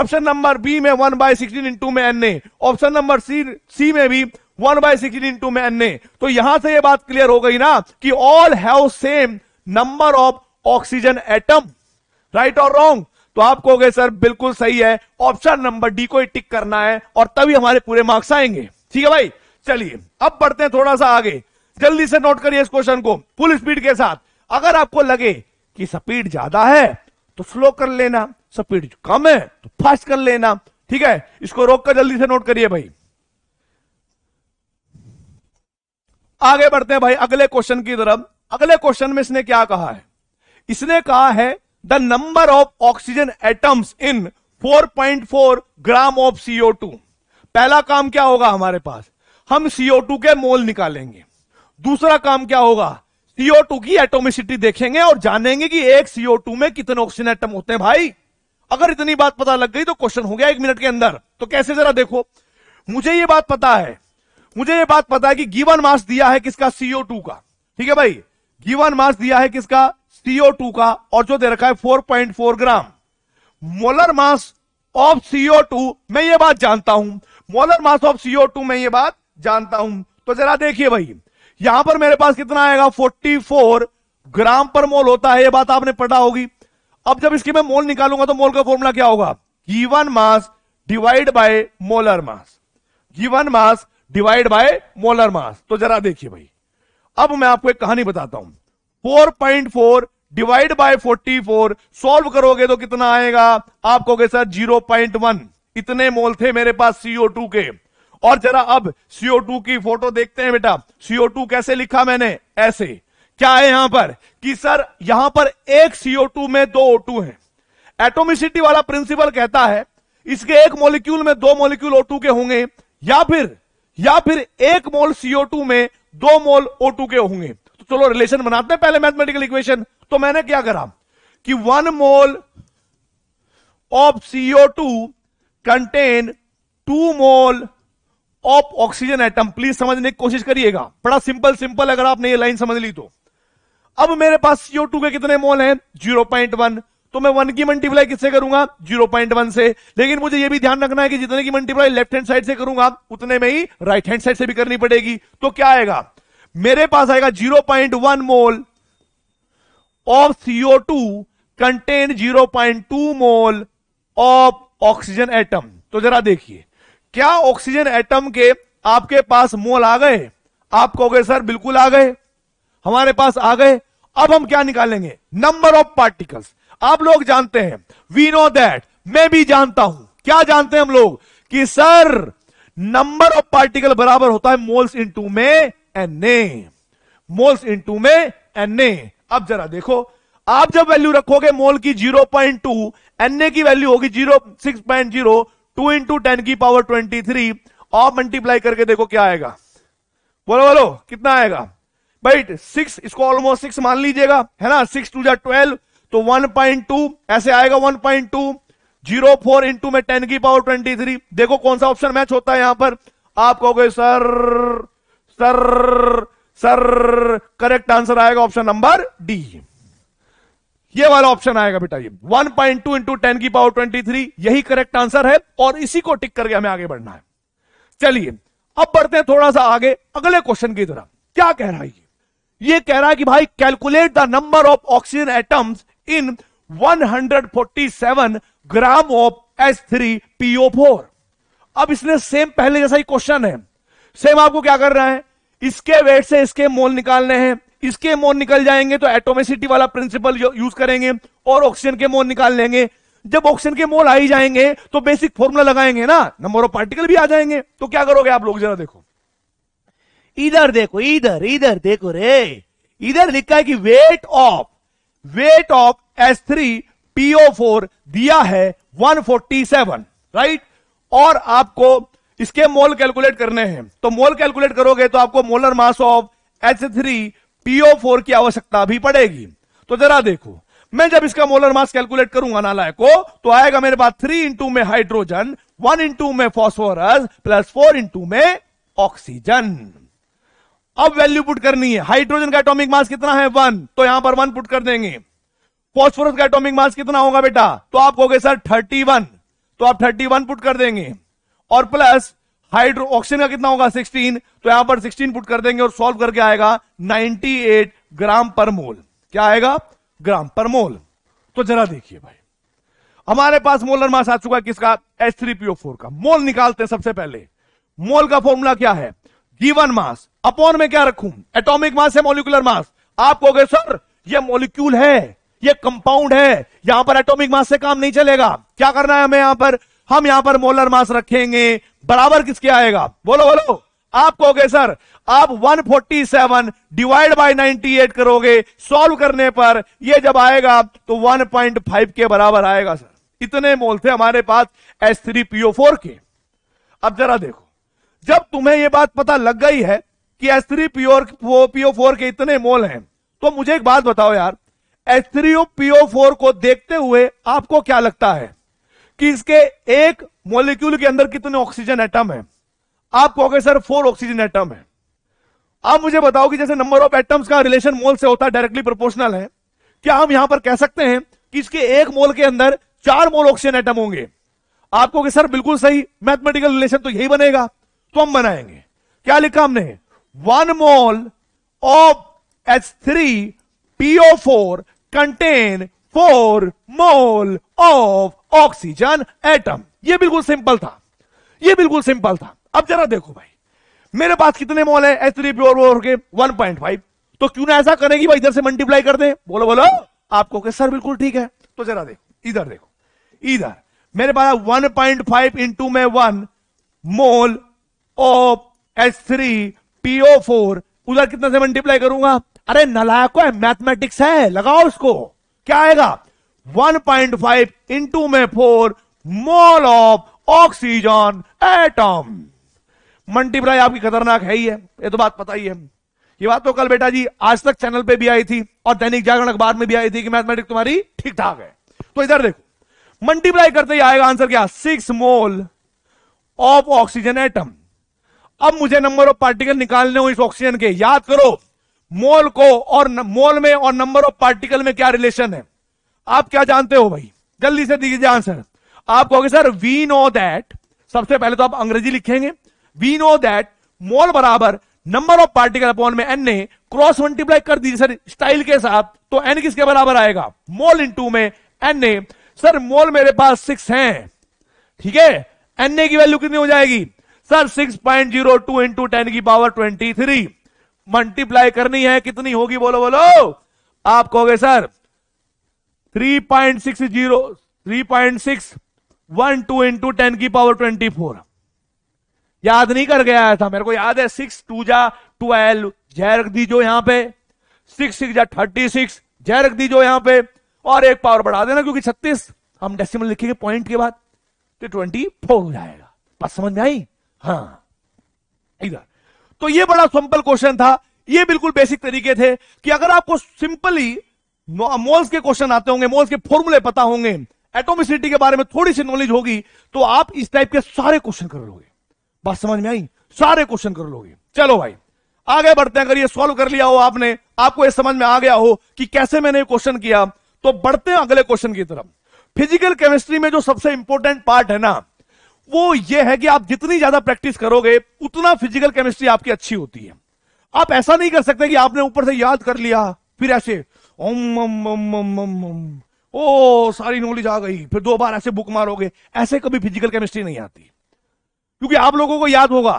option number B में one by sixteen into में N A option number C C में भी one by sixteen into में एन ए तो यहां से ये बात क्लियर हो गई ना कि all have same number of oxygen atom right और रॉन्ग तो आप कहोगे सर बिल्कुल सही है ऑप्शन नंबर डी को ही टिक करना है और तभी हमारे पूरे मार्क्स आएंगे ठीक है भाई चलिए अब बढ़ते हैं थोड़ा सा आगे जल्दी से नोट करिए इस क्वेश्चन को फुल स्पीड के साथ अगर आपको लगे कि स्पीड ज्यादा है तो स्लो कर लेना स्पीड कम है तो फास्ट कर लेना ठीक है इसको रोक कर जल्दी से नोट करिए भाई आगे बढ़ते हैं भाई अगले क्वेश्चन की तरफ अगले क्वेश्चन में इसने क्या कहा है इसने कहा है the number of oxygen atoms in 4.4 gram of CO2 पहला काम क्या होगा हमारे पास हम CO2 के मोल निकालेंगे दूसरा काम क्या होगा सीओ टू की एटोमिसिटी देखेंगे और जानेंगे कि एक सीओ टू में कितने ऑक्सीजन एटम होते हैं भाई अगर इतनी बात पता लग गई तो क्वेश्चन हो गया एक मिनट के अंदर तो कैसे जरा देखो मुझे ये बात पता है मुझे ये बात पता है कि गिवन मास दिया है किसका सीओ टू का ठीक है भाई गिवन मास दिया है किसका सीओ टू का और जो दे रखा है four point four gram molar mass of CO two मैं ये बात जानता हूं molar mass of CO two मैं ये बात जानता हूं तो जरा देखिए भाई यहां पर मेरे पास कितना आएगा 44 ग्राम पर मोल होता है ये बात आपने पढ़ा होगी अब जब इसकी मैं मोल निकालूंगा तो मोल का फॉर्मूला क्या होगा given mass divide by molar mass given mass divide by molar mass तो जरा देखिए भाई अब मैं आपको एक कहानी बताता हूं 4.4 डिवाइड बाय 44 सॉल्व करोगे तो कितना आएगा आप कहोगे सर 0.1 इतने मोल थे मेरे पास सीओ के और जरा अब CO2 की फोटो देखते हैं बेटा CO2 कैसे लिखा मैंने ऐसे क्या है यहां पर कि सर यहां पर एक CO2 में दो O2 हैं एटोमिसिटी वाला प्रिंसिपल कहता है इसके एक मॉलिक्यूल में दो मॉलिक्यूल O2 के होंगे या फिर या फिर एक मोल CO2 में दो मोल O2 के होंगे तो चलो रिलेशन बनाते हैं पहले मैथमेटिकल इक्वेशन तो मैंने क्या करा कि one mole of CO2 contain two mole of oxygen atom please समझने की कोशिश करिएगा बड़ा सिंपल सिंपल अगर आपने ये लाइन समझ ली तो अब मेरे पास सीओ टू के कितने मोल हैं जीरो तो मैं वन की मल्टीप्लाई किससे करूंगा जीरो से लेकिन मुझे यह भी ध्यान रखना है कि जितने की मल्टीप्लाई लेफ्ट हैंड साइड से करूंगा उतने में ही राइट हैंड साइड से भी करनी पड़ेगी तो क्या आएगा मेरे पास आएगा one mole of CO two contain two mole of oxygen atom तो जरा देखिए क्या ऑक्सीजन एटम के आपके पास मोल आ गए आप कहोगे सर बिल्कुल आ गए हमारे पास आ गए अब हम क्या निकालेंगे नंबर ऑफ पार्टिकल्स आप लोग जानते हैं वी नो दैट मैं भी जानता हूं क्या जानते हैं हम लोग कि सर नंबर ऑफ पार्टिकल बराबर होता है मोल्स इन टू में N A moles into में एन ए अब जरा देखो आप जब वैल्यू रखोगे मोल की 0.2 एन ए की वैल्यू होगी 0.6.0 टू इंटू टेन की पावर ट्वेंटी थ्री और मल्टीप्लाई करके देखो क्या आएगा बोलो बोलो कितना आएगा भाई सिक्स इसको ऑलमोस्ट सिक्स मान लीजिएगा है ना सिक्स टू जा ट्वेल्व तो वन पॉइंट टू ऐसे आएगा one point two zero four into में टेन की पावर ट्वेंटी थ्री देखो कौन सा ऑप्शन मैच होता है यहां पर आप कहोगे sir sir sir correct answer आएगा ऑप्शन नंबर डी ये वाला ऑप्शन आएगा बेटा ये 1.2 पॉइंट टू इंटू की पावर 23 यही करेक्ट आंसर है और इसी को टिक करके हमें आगे बढ़ना है चलिए अब बढ़ते हैं थोड़ा सा आगे अगले क्वेश्चन की तरफ क्या कह रहा है ये ये कह रहा है कि भाई calculate the number of oxygen atoms in 147 gram of S three अब इसने सेम पहले जैसा ही क्वेश्चन है सेम आपको क्या करना है इसके वेट से इसके मोल निकालने हैं इसके मोन निकल जाएंगे तो एटोमेसिटी वाला प्रिंसिपल यूज करेंगे और ऑक्सीजन के मोन निकाल लेंगे जब ऑक्सीजन के मोल आई जाएंगे तो बेसिक फॉर्मूला लगाएंगे ना नंबर ऑफ पार्टिकल भी आ जाएंगे तो क्या करोगे आप लोग जरा देखो इधर देखो इधर इधर देखो रे इधर लिखा है कि weight of weight of S three PO four दिया है 147 राइट और आपको इसके मोल कैलकुलेट करने हैं तो मोल कैलकुलेट करोगे तो आपको molar mass of H three PO four की आवश्यकता भी पड़ेगी तो जरा देखो मैं जब इसका मोलर मास कैलकुलेट करूंगा नालाय को तो आएगा मेरे पास थ्री इंटू में हाइड्रोजन वन इंटू में फॉस्फोरस प्लस फोर इंटू में ऑक्सीजन अब वैल्यू पुट करनी है हाइड्रोजन का एटॉमिक मास कितना है वन तो यहां पर वन पुट कर देंगे फॉस्फोरस का एटॉमिक मास कितना होगा बेटा तो आप कहोगे सर थर्टी वन तो आप थर्टी वन पुट कर देंगे और प्लस हाइड्रो ऑक्सीजन का कितना होगा 16 तो यहां पर 16 पुट कर देंगे और सॉल्व करके आएगा 98 ग्राम पर मोल क्या आएगा ग्राम पर मोल तो जरा देखिए भाई हमारे पास मोलर मास आ चुका है किसका H3PO4 का मोल निकालते हैं सबसे पहले मोल का फॉर्मूला क्या है गिवन मास अपॉन में क्या रखू एटोमिक मास है मोलिकुलर मास आप कहोगे सर यह मोलिक्यूल है यह कंपाउंड है यहां पर एटोमिक मास से काम नहीं चलेगा क्या करना है हमें यहां पर हम यहां पर मोलर मास रखेंगे बराबर किसके आएगा बोलो बोलो आप कहोगे सर आप 147 डिवाइड बाय 98 करोगे सॉल्व करने पर यह जब आएगा तो 1.5 के बराबर आएगा सर इतने मोल थे हमारे पास S3PO4 के अब जरा देखो जब तुम्हें यह बात पता लग गई है कि फोर के इतने मोल हैं तो मुझे एक बात बताओ यार S3PO4 को देखते हुए आपको क्या लगता है कि इसके एक मॉलिक्यूल के अंदर कितने ऑक्सीजन एटम है आप कहोगे सर फोर ऑक्सीजन एटम है आप मुझे बताओ कि जैसे नंबर ऑफ एटम्स का रिलेशन मोल से होता है डायरेक्टली प्रोपोर्शनल है क्या हम यहां पर कह सकते हैं कि इसके एक मोल के अंदर चार मोल ऑक्सीजन एटम होंगे आपको कि सर बिल्कुल सही मैथमेटिकल रिलेशन तो यही बनेगा तो हम बनाएंगे क्या लिखा हमने one mole of H three PO four contain four mole of oxygen atom ये बिल्कुल सिंपल था ये बिल्कुल सिंपल था अब जरा देखो भाई मेरे पास कितने मोल है एस थ्री प्योर वोर के वन पॉइंट फाइव तो क्यों ना ऐसा करेगी भाई इधर से मल्टीप्लाई कर दे बोलो बोलो आपको के सर बिल्कुल ठीक है तो जरा देखो इधर देखो इधर मेरे पास वन पॉइंट फाइव इंटू में one mole of S three PO four उधर कितना से मल्टीप्लाई करूंगा अरे नलायको है मैथमेटिक्स है लगाओ उसको क्या आएगा 1.5 पॉइंट फाइव इंटू में four mole of oxygen atom multiply आपकी खतरनाक है ही है ये तो बात पता ही है ये बात तो कल बेटा जी आज तक चैनल पे भी आई थी और दैनिक जागरण अखबार में भी आई थी कि मैथमेटिक्स तुम्हारी ठीक ठाक है तो इधर देखो मल्टीप्लाई करते ही आएगा आंसर क्या six mole of oxygen atom अब मुझे नंबर ऑफ पार्टिकल निकालने हो इस ऑक्सीजन के याद करो मोल को और न, मोल में और नंबर ऑफ पार्टिकल में क्या रिलेशन है आप क्या जानते हो भाई जल्दी से दीजिए आंसर आप कहोगे सर वी नो दैट सबसे पहले तो आप अंग्रेजी लिखेंगे वी नो दैट मोल बराबर नंबर ऑफ पार्टिकल अपॉन में एन ने क्रॉस मल्टीप्लाई कर दीजिए सर स्टाइल के साथ तो एन किसके बराबर आएगा मोल इन टू में एन ने सर मोल मेरे पास सिक्स है ठीक है एन ए की वैल्यू कितनी हो जाएगी sir six point zero two into ten की पावर ट्वेंटी थ्री मल्टीप्लाई करनी है कितनी होगी बोलो बोलो आप कहोगे sir 3.60 3.6 one two into ten की पावर 24 याद नहीं कर गया था मेरे को याद है सिक्स टू जा ट्वेल्व जय रख दीजो यहां पे सिक्स सिक्स जा थर्टी सिक्स जय रख दीजो यहां पे और एक पावर बढ़ा देना क्योंकि छत्तीस हम डेसिमल लिखेंगे पॉइंट के बाद तो 24 हो जाएगा बस समझ में आई हाँ इधर तो ये बड़ा सिंपल क्वेश्चन था ये बिल्कुल बेसिक तरीके थे कि अगर आपको सिंपली मोल्स के क्वेश्चन आते होंगे मोल्स के फॉर्मूले पता होंगे एटोमिसिटी के बारे में थोड़ी सी नॉलेज होगी तो आप इस टाइप के सारे क्वेश्चन कर लोगे बात समझ में आई सारे क्वेश्चन कर लोगे चलो भाई आगे बढ़ते हैं अगर ये सॉल्व कर लिया हो आपने आपको ये समझ में आ गया हो कि कैसे मैंने क्वेश्चन किया तो बढ़ते हैं अगले क्वेश्चन की तरफ फिजिकल केमिस्ट्री में जो सबसे इंपॉर्टेंट पार्ट है ना वो ये है कि आप जितनी ज्यादा प्रैक्टिस करोगे उतना फिजिकल केमिस्ट्री आपकी अच्छी होती है आप ऐसा नहीं कर सकते कि आपने ऊपर से याद कर लिया फिर ऐसे ओम ओम ओम ओम ओम ओ सारी नॉलेज आ गई फिर दो बार ऐसे बुक मारोगे ऐसे कभी फिजिकल केमिस्ट्री नहीं आती क्योंकि आप लोगों को याद होगा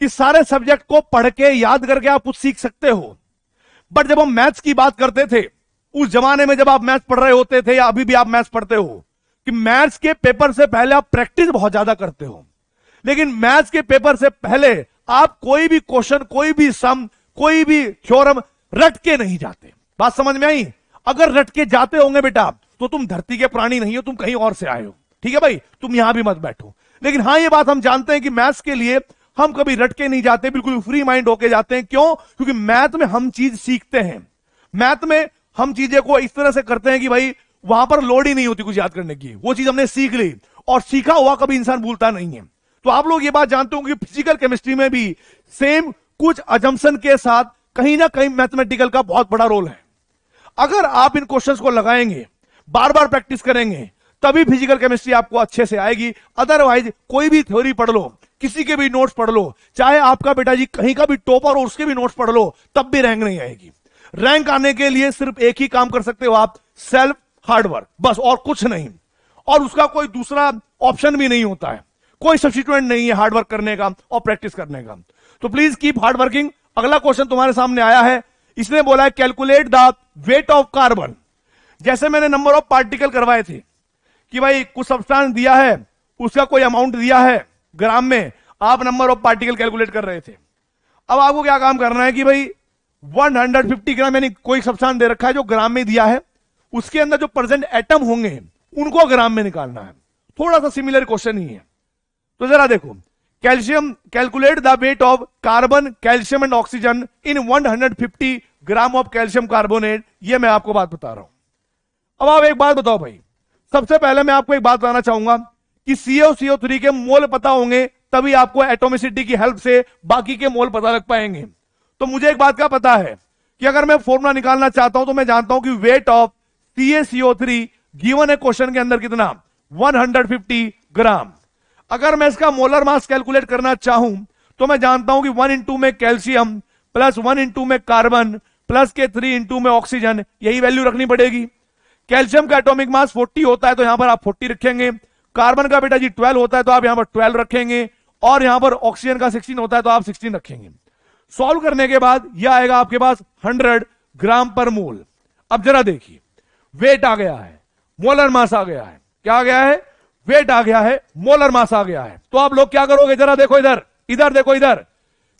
कि सारे सब्जेक्ट को पढ़ के याद करके आप कुछ सीख सकते हो बट जब हम मैथ्स की बात करते थे उस जमाने में जब आप मैथ्स पढ़ रहे होते थे या अभी भी आप मैथ्स पढ़ते हो कि मैथ्स के पेपर से पहले आप प्रैक्टिस बहुत ज्यादा करते हो लेकिन मैथ्स के पेपर से पहले आप कोई भी क्वेश्चन कोई भी सम कोई भी थ्योरम रट के नहीं जाते बात समझ में आई अगर रट के जाते होंगे बेटा तो तुम धरती के प्राणी नहीं हो तुम कहीं और से आए हो ठीक है भाई तुम यहां भी मत बैठो लेकिन हाँ ये बात हम जानते हैं कि मैथ्स के लिए हम कभी रट के नहीं जाते बिल्कुल फ्री माइंड होके जाते हैं क्यों क्योंकि मैथ में हम चीज सीखते हैं मैथ में हम चीजें को इस तरह से करते हैं कि भाई वहां पर लोड ही नहीं होती कुछ याद करने की वो चीज हमने सीख ली और सीखा हुआ कभी इंसान भूलता नहीं है तो आप लोग ये बात जानते होंगे फिजिकल केमिस्ट्री में भी सेम कुछ अजम्सन के साथ कहीं ना कहीं मैथमेटिकल का बहुत बड़ा रोल है अगर आप इन क्वेश्चंस को लगाएंगे बार बार प्रैक्टिस करेंगे तभी फिजिकल केमिस्ट्री आपको अच्छे से आएगी अदरवाइज कोई भी थ्योरी पढ़ लो किसी के भी नोट्स पढ़ लो चाहे आपका बेटा जी कहीं का भी टॉपर और उसके भी नोट्स पढ़ लो तब भी रैंक नहीं आएगी रैंक आने के लिए सिर्फ एक ही काम कर सकते हो आप सेल्फ हार्डवर्क बस और कुछ नहीं और उसका कोई दूसरा ऑप्शन भी नहीं होता है कोई सब्सिट्यूएंट नहीं है हार्डवर्क करने का और प्रैक्टिस करने का तो प्लीज कीप हार्ड वर्किंग अगला क्वेश्चन तुम्हारे सामने आया है इसने बोला है calculate the weight of carbon जैसे मैंने नंबर ऑफ पार्टिकल करवाए थे कि भाई कुछ सब्सटेंस दिया है उसका कोई अमाउंट दिया है ग्राम में आप नंबर ऑफ पार्टिकल कैलकुलेट कर रहे थे अब आपको क्या काम करना है कि भाई 150 ग्राम यानी कोई सब्सटेंस दे रखा है जो ग्राम में दिया है उसके अंदर जो प्रेजेंट एटम होंगे उनको ग्राम में निकालना है थोड़ा सा सिमिलर क्वेश्चन ही है तो जरा देखो calcium calculate the weight of carbon calcium and oxygen in 150 gram of calcium carbonate ये मैं आपको बात बता रहा हूं अब आप एक बात बताओ भाई सबसे पहले मैं आपको एक बात बताना चाहूंगा कि सीओ सीओ थ्री के मोल पता होंगे तभी आपको एटोमिसिटी की हेल्प से बाकी के मोल पता लग पाएंगे तो मुझे एक बात का पता है कि अगर मैं फॉर्मुला निकालना चाहता हूं तो मैं जानता हूं कि वेट ऑफ CaCO3 गिवन है क्वेश्चन के अंदर कितना 150 ग्राम अगर मैं इसका मोलर मास कैलकुलेट करना चाहूं तो मैं जानता हूं कि वन इंटू में कैल्शियम प्लस वन इंटू में कार्बन प्लस के थ्री इंटू में ऑक्सीजन यही वैल्यू रखनी पड़ेगी कैल्शियम का एटॉमिक मास 40 होता है तो यहां पर आप 40 रखेंगे कार्बन का बेटा जी 12 होता है तो आप यहां पर 12 रखेंगे और यहां पर ऑक्सीजन का 16 होता है तो आप 16 रखेंगे सॉल्व करने के बाद यह आएगा आपके पास 100 ग्राम पर मोल अब जरा देखिए वेट आ गया है मोलर मास आ गया है क्या आ गया है वेट आ गया है मोलर मास आ गया है तो आप लोग क्या करोगे जरा देखो इधर इधर देखो इधर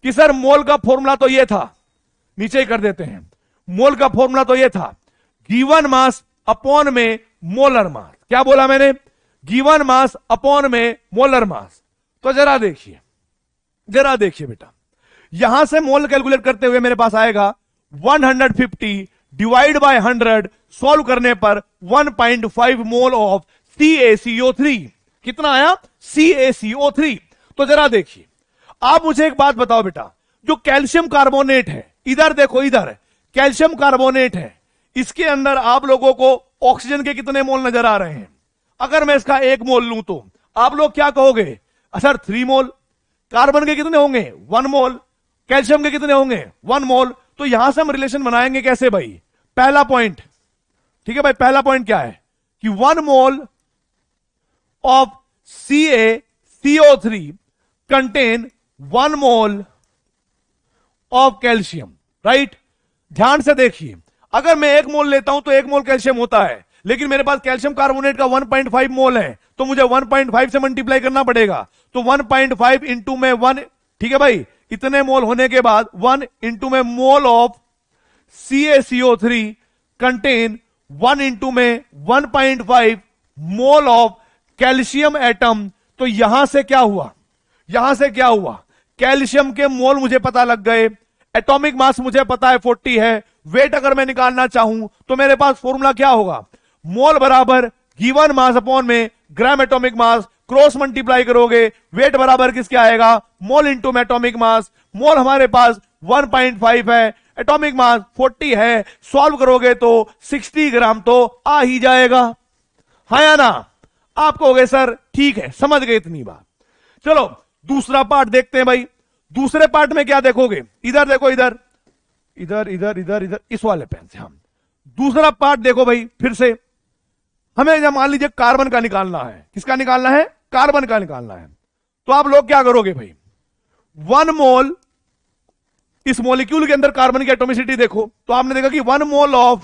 कि सर मोल का फॉर्मूला तो ये था नीचे ही कर देते हैं मोल का फॉर्मूला तो ये था गिवन मास अपॉन में मोलर मास क्या बोला मैंने गिवन मास अपॉन में मोलर मास तो जरा देखिए जरा देखिए बेटा यहां से मोल कैलकुलेट करते हुए मेरे पास आएगा 150 डिवाइड बाय 100 सॉल्व करने पर 1.5 मोल ऑफ CaCO3 कितना आया CaCO3 तो जरा देखिए आप मुझे एक बात बताओ बेटा जो कैल्शियम कार्बोनेट है इधर देखो इधर कैल्शियम कार्बोनेट है इसके अंदर आप लोगों को ऑक्सीजन के कितने मोल नजर आ रहे हैं अगर मैं इसका एक मोल लू तो आप लोग क्या कहोगे सर थ्री मोल कार्बन के कितने होंगे वन मोल कैल्शियम के कितने होंगे वन मोल तो यहां से हम रिलेशन बनाएंगे कैसे भाई पहला पॉइंट ठीक है भाई पहला पॉइंट क्या है कि one mole of C A CO three contain one mole of calcium right ध्यान से देखिए अगर मैं एक मोल लेता हूं तो एक मोल कैल्शियम होता है लेकिन मेरे पास कैल्शियम कार्बोनेट का 1.5 मोल है तो मुझे 1.5 से मल्टीप्लाई करना पड़ेगा तो 1.5 पॉइंट फाइव इंटू में वन ठीक है भाई इतने मोल होने के बाद वन इंटू में mole of C A CO three contain one into में one point five mole of calcium atom तो यहां से क्या हुआ यहां से क्या हुआ कैल्शियम के मोल मुझे पता लग गए एटॉमिक मास मुझे पता है फोर्टी है वेट अगर मैं निकालना चाहूं तो मेरे पास फॉर्मूला क्या होगा मोल बराबर गिवन मास अपॉन में gram atomic mass cross multiply करोगे वेट बराबर किसके आएगा मोल इंटू एटोमिक मास मोल हमारे पास 1.5 है एटॉमिक मास 40 है सॉल्व करोगे तो 60 ग्राम तो आ ही जाएगा हा या ना आप कहोगे सर ठीक है समझ गए इतनी बात चलो दूसरा पार्ट देखते हैं भाई दूसरे पार्ट में क्या देखोगे इधर देखो इधर इधर इधर इधर इधर इस वाले पेन से हम हाँ। दूसरा पार्ट देखो भाई फिर से हमें जब मान लीजिए कार्बन का निकालना है किसका निकालना है कार्बन का निकालना है तो आप लोग क्या करोगे भाई वन मोल इस मॉलिक्यूल के अंदर कार्बन की एटोमिसिटी देखो तो आपने देखा कि one mole of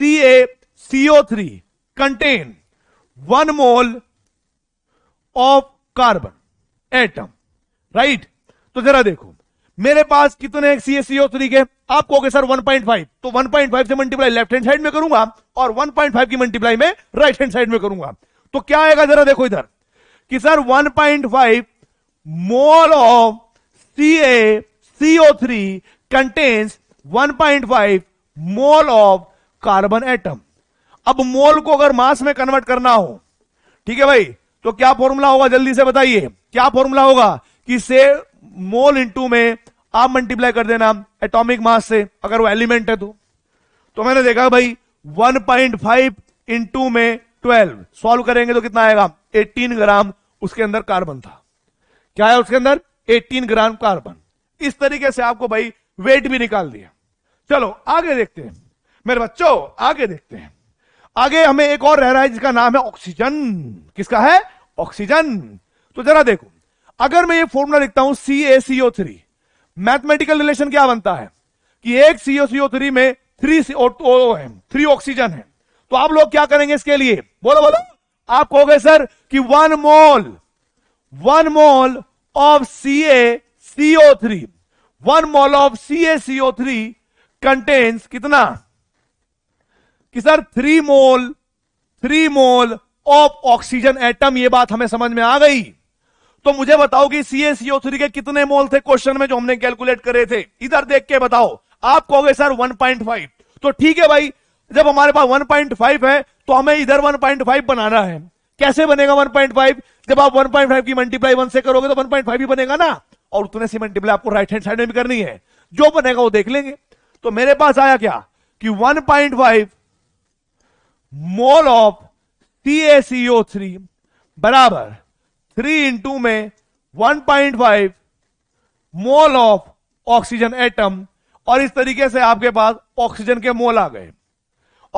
C A CO three contain one mole of carbon atom right तो जरा देखो मेरे पास कितने सी ए सीओ थ्री के आप कहोगे सर 1.5 तो 1.5 से मल्टीप्लाई लेफ्ट हैंड साइड में करूंगा और 1.5 की मल्टीप्लाई में राइट हैंड साइड में करूंगा तो क्या आएगा जरा देखो इधर कि sir 1.5 mole of C A CO3 contains 1.5 mole of carbon atom. अब मोल को अगर मास में कन्वर्ट करना हो ठीक है भाई तो क्या फॉर्मूला होगा जल्दी से बताइए क्या फॉर्मूला होगा कि से मोल इंटू में आप मल्टीप्लाई कर देना एटॉमिक मास से अगर वो एलिमेंट है तो तो मैंने देखा भाई 1.5 पॉइंट फाइव इंटू में 12 सॉल्व करेंगे तो कितना आएगा 18 ग्राम उसके अंदर कार्बन था क्या है उसके अंदर 18 ग्राम कार्बन इस तरीके से आपको भाई वेट भी निकाल दिया चलो आगे देखते हैं मेरे बच्चों आगे देखते हैं आगे हमें एक और रह रहा है जिसका नाम है ऑक्सीजन किसका है ऑक्सीजन तो जरा देखो अगर मैं ये फॉर्मूला लिखता हूं C A CO three mathematical relation क्या बनता है कि एक सीओ सीओ थ्री में थ्री ओ है थ्री ऑक्सीजन है तो आप लोग क्या करेंगे इसके लिए बोलो बोलो आप कहोगे सर कि one mole one mole of C A of C A CO three contains कितना? कि sir three mole three mole of oxygen atom ये बात हमें समझ में आ गई तो मुझे बताओ कि सी सीओ थ्री के कितने मोल थे क्वेश्चन में जो हमने कैलकुलेट करे थे इधर देख के बताओ आप कहोगे सर 1.5 तो ठीक है भाई जब हमारे पास 1.5 है तो हमें इधर 1.5 बनाना है कैसे बनेगा 1.5 जब आप 1.5 की मल्टीप्लाई वन से करोगे तो 1.5 ही बनेगा ना और उतने सीमेंट डिप्ले आपको राइट हैंड साइड में भी करनी है जो बनेगा वो देख लेंगे तो मेरे पास आया क्या कि 1.5 मोल ऑफ टीएसीओ थ्री बराबर थ्री इंटू में 1.5 मोल ऑफ ऑक्सीजन एटम और इस तरीके से आपके पास ऑक्सीजन के मोल आ गए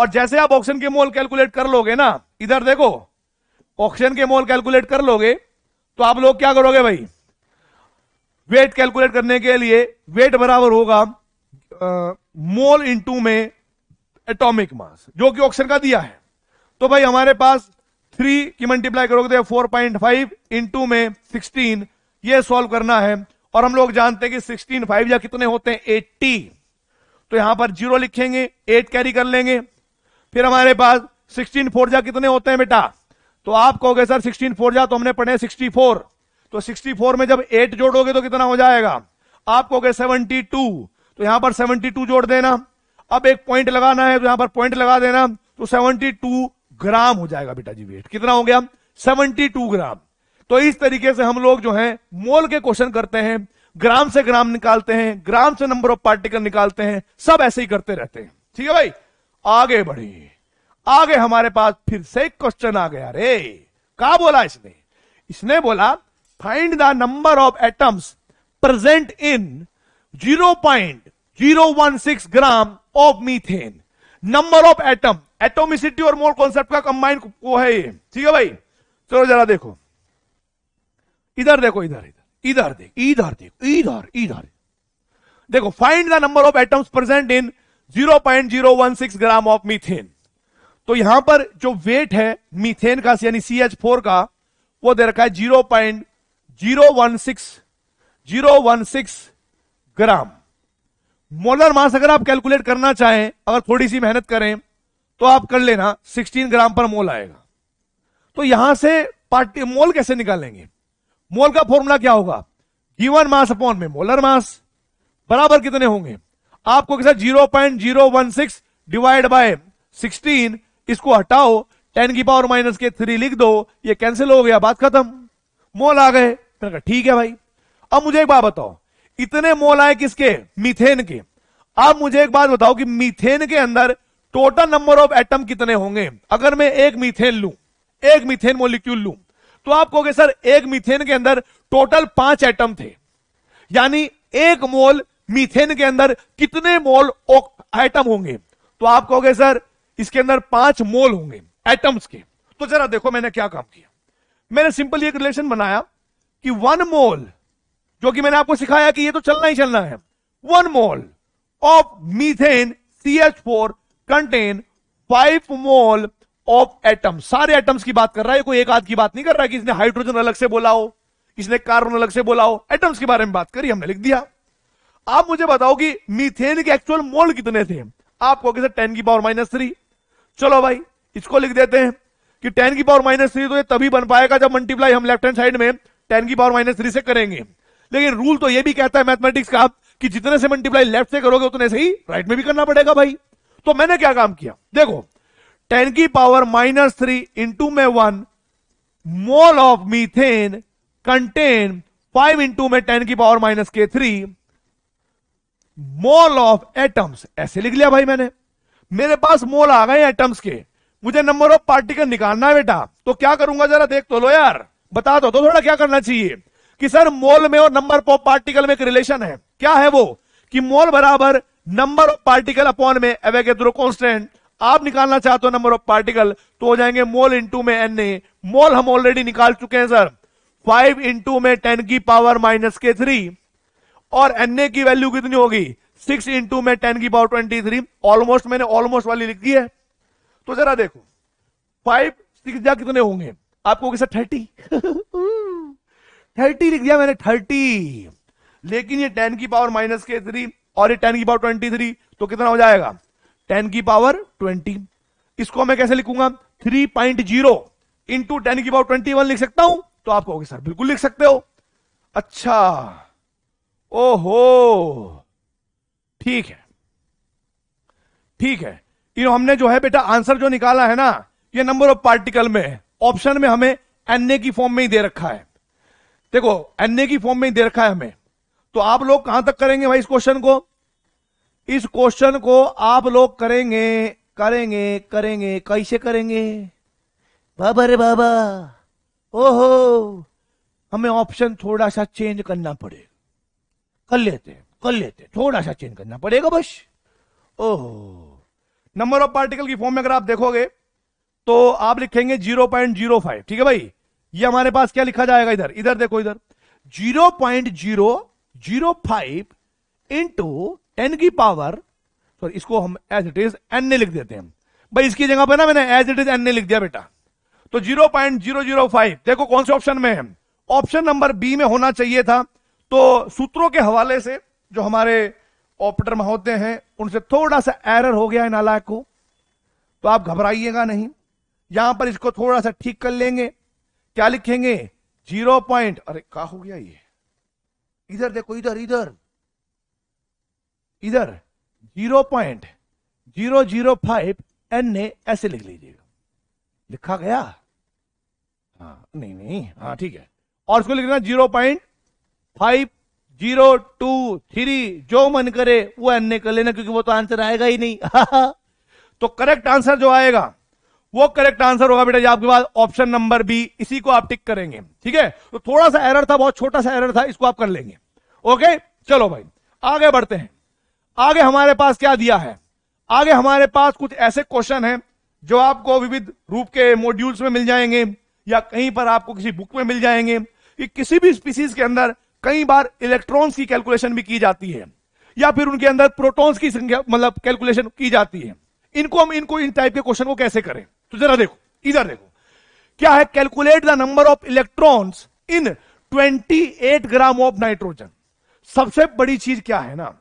और जैसे आप ऑक्सीजन के मोल कैलकुलेट कर लोगे ना इधर देखो ऑक्सीजन के मोल कैलकुलेट कर लोगे तो आप लोग क्या करोगे भाई वेट कैलकुलेट करने के लिए वेट बराबर होगा मोल इनटू में एटॉमिक मास जो कि ऑप्शन का दिया है तो भाई हमारे पास थ्री की मल्टीप्लाई करोगे तो फोर पॉइंट फाइव इंटू में सिक्सटीन ये सॉल्व करना है और हम लोग जानते हैं कि सिक्सटीन फाइव या कितने होते हैं एट्टी तो यहां पर जीरो लिखेंगे एट कैरी कर लेंगे फिर हमारे पास सिक्सटीन फोर जा कितने होते हैं बेटा तो आप कहोगे सर सिक्सटीन फोर जा तो हमने पढ़े सिक्सटी फोर तो 64 में जब 8 जोड़ोगे तो कितना हो जाएगा आप कहोगे 72 तो यहां पर 72 जोड़ देना अब एक पॉइंट लगाना है तो यहां पर पॉइंट लगा देना तो 72 ग्राम हो जाएगा बेटा जी वेट कितना हो गया 72 ग्राम तो इस तरीके से हम लोग जो है मोल के क्वेश्चन करते हैं ग्राम से ग्राम निकालते हैं ग्राम से नंबर ऑफ पार्टिकल निकालते हैं सब ऐसे ही करते रहते हैं ठीक है भाई आगे बढ़िए आगे हमारे पास फिर से क्वेश्चन आ गया अरे कहा बोला इसने इसने बोला find the number of atoms present in 0.016 gram of methane number of atom atomicity और मोल कॉन्सेप्ट का कंबाइंड वो है ये ठीक है भाई चलो जरा देखो इधर देखो इधर इधर इधर देख इधर देख इधर इधर देखो find the number of atoms present in 0.016 gram of methane तो यहां पर जो वेट है मीथेन का यानी सी एच फोर का वो दे रखा है zero point zero one six gram molar mass अगर आप कैलकुलेट करना चाहें अगर थोड़ी सी मेहनत करें तो आप कर लेना 16 ग्राम पर मोल आएगा तो यहां से पार्टी मोल कैसे निकालेंगे मोल का फॉर्मूला क्या होगा गिवन मास अपॉन में मोलर मास बराबर कितने होंगे आपको कैसा zero point zero one six divide by sixteen इसको हटाओ टेन की पावर माइनस के थ्री लिख दो ये कैंसिल हो गया बात खत्म मोल आ गए मैंने कहा ठीक है भाई अब मुझे एक बात बताओ इतने मोल आए किसके मीथेन के अब मुझे एक बात बताओ कि मीथेन के अंदर टोटल नंबर ऑफ एटम कितने होंगे अगर मैं एक मीथेन लू एक मीथेन मोलिक्यूल लू तो आप कहोगे सर एक मीथेन के अंदर टोटल पांच एटम थे यानी एक मोल मीथेन के अंदर कितने मोल एटम होंगे तो आप कहोगे सर इसके अंदर पांच मोल होंगे एटम्स के तो जरा देखो मैंने क्या काम किया मैंने सिंपल एक रिलेशन बनाया कि वन मोल जो कि मैंने आपको सिखाया कि ये तो चलना ही चलना है one mole of methane C H four contain five mole of atom सारे एटम्स की बात कर रहा है कोई एक आध की बात नहीं कर रहा है कि इसने हाइड्रोजन अलग से बोला हो इसने कार्बन अलग से बोला हो एटम्स के बारे में बात करी हमने लिख दिया आप मुझे बताओ कि मीथेन के एक्चुअल मोल कितने थे आपको कैसे टेन की पावर माइनस थ्री चलो भाई इसको लिख देते हैं कि टेन की पावर माइनस थ्री तो ये तभी बन पाएगा जब मल्टीप्लाई हम लेफ्ट हैंड साइड में टेन की पावर माइनस थ्री से करेंगे लेकिन रूल तो ये भी कहता है मैथमेटिक्स का कि जितने से मल्टीप्लाई लेफ्ट से करोगे उतने से ही राइट में भी करना पड़ेगा भाई तो मैंने क्या काम किया देखो टेन की पावर माइनस थ्री इंटू में one mole of methane contain five into में टेन की पावर माइनस के थ्री मोल ऑफ एटम्स ऐसे लिख लिया भाई मैंने मेरे पास मोल आ गए एटम्स के मुझे नंबर ऑफ पार्टिकल निकालना है बेटा तो क्या करूंगा जरा देख तो लो यार बता दो तो थोड़ा क्या करना चाहिए कि सर मोल में और नंबर ऑफ पार्टिकल में एक रिलेशन है क्या है वो कि मोल बराबर नंबर ऑफ पार्टिकल अपॉन में एवेगेद्रो कॉन्स्टेंट आप निकालना चाहते हो नंबर ऑफ पार्टिकल तो हो जाएंगे मोल इंटू में एन ए मोल हम ऑलरेडी निकाल चुके हैं सर फाइव इंटू में टेन की पावर माइनस के थ्री और एन ए की वैल्यू कितनी होगी सिक्स इंटू में टेन की पावर ट्वेंटी थ्री ऑलमोस्ट मैंने ऑलमोस्ट वाली लिख दी है तो जरा देखो फाइव सिक्स जा कितने होंगे आपको सर थर्टी थर्टी लिख दिया मैंने थर्टी लेकिन ये टेन की पावर माइनस के थ्री और ये टेन की पावर ट्वेंटी थ्री तो कितना हो जाएगा टेन की पावर ट्वेंटी इसको मैं कैसे लिखूंगा three point zero into ten की पावर ट्वेंटी वन लिख सकता हूं तो आप कहोगे सर बिल्कुल लिख सकते हो अच्छा ओहो ठीक है ठीक है ये हमने जो है बेटा आंसर जो निकाला है ना ये नंबर ऑफ पार्टिकल में है ऑप्शन में हमें एनए की फॉर्म में ही दे रखा है देखो एनए की फॉर्म में ही दे रखा है हमें तो आप लोग कहां तक करेंगे भाई इस क्वेश्चन को इस क्वेश्चन को आप लोग करेंगे करेंगे करेंगे कैसे करेंगे बाबा रे बाबा ओहो हमें ऑप्शन थोड़ा सा चेंज करना पड़ेगा कर लेते हैं कर लेते थोड़ा सा चेंज करना पड़ेगा बस ओहो नंबर ऑफ पार्टिकल की फॉर्म में अगर आप देखोगे तो आप लिखेंगे जीरो पॉइंट जीरो फाइव ठीक है भाई ये हमारे पास क्या लिखा जाएगा इधर इधर देखो इधर zero point zero zero five into ten की पावर सॉरी इसको हम एज इट इज एन ने लिख देते हैं भाई इसकी जगह पर ना मैंने एज इट इज एन ने लिख दिया बेटा तो zero point zero zero five देखो कौन से ऑप्शन में है ऑप्शन नंबर बी में होना चाहिए था तो सूत्रों के हवाले से जो हमारे ऑपरेटर महोदय हैं उनसे थोड़ा सा एरर हो गया है नालायक को तो आप घबराइएगा नहीं यहां पर इसको थोड़ा सा ठीक कर लेंगे क्या लिखेंगे जीरो पॉइंट अरे कहा हो गया ये इधर देखो इधर इधर इधर zero point zero zero five N A ऐसे लिख लीजिएगा लिखा गया हाँ नहीं नहीं हाँ ठीक है और उसको लिखना zero point five zero two three जो मन करे वो एन ए कर लेना क्योंकि वो तो आंसर आएगा ही नहीं तो करेक्ट आंसर जो आएगा वो करेक्ट आंसर होगा बेटा जी आपके पास ऑप्शन नंबर बी इसी को आप टिक करेंगे ठीक है तो थोड़ा सा एरर था बहुत छोटा सा एरर था इसको आप कर लेंगे ओके चलो भाई आगे बढ़ते हैं आगे हमारे पास क्या दिया है आगे हमारे पास कुछ ऐसे क्वेश्चन हैं जो आपको विविध रूप के मॉड्यूल्स में मिल जाएंगे या कहीं पर आपको किसी बुक में मिल जाएंगे कि किसी भी स्पीसीज के अंदर कई बार इलेक्ट्रॉन्स की कैलकुलेशन भी की जाती है या फिर उनके अंदर प्रोटॉन्स की संख्या मतलब कैलकुलेशन की जाती है इनको हम इनको इन टाइप के क्वेश्चन को कैसे करें तो जरा देखो इधर देखो क्या है calculate the number of electrons in 28 gram of nitrogen सबसे बड़ी चीज क्या है ना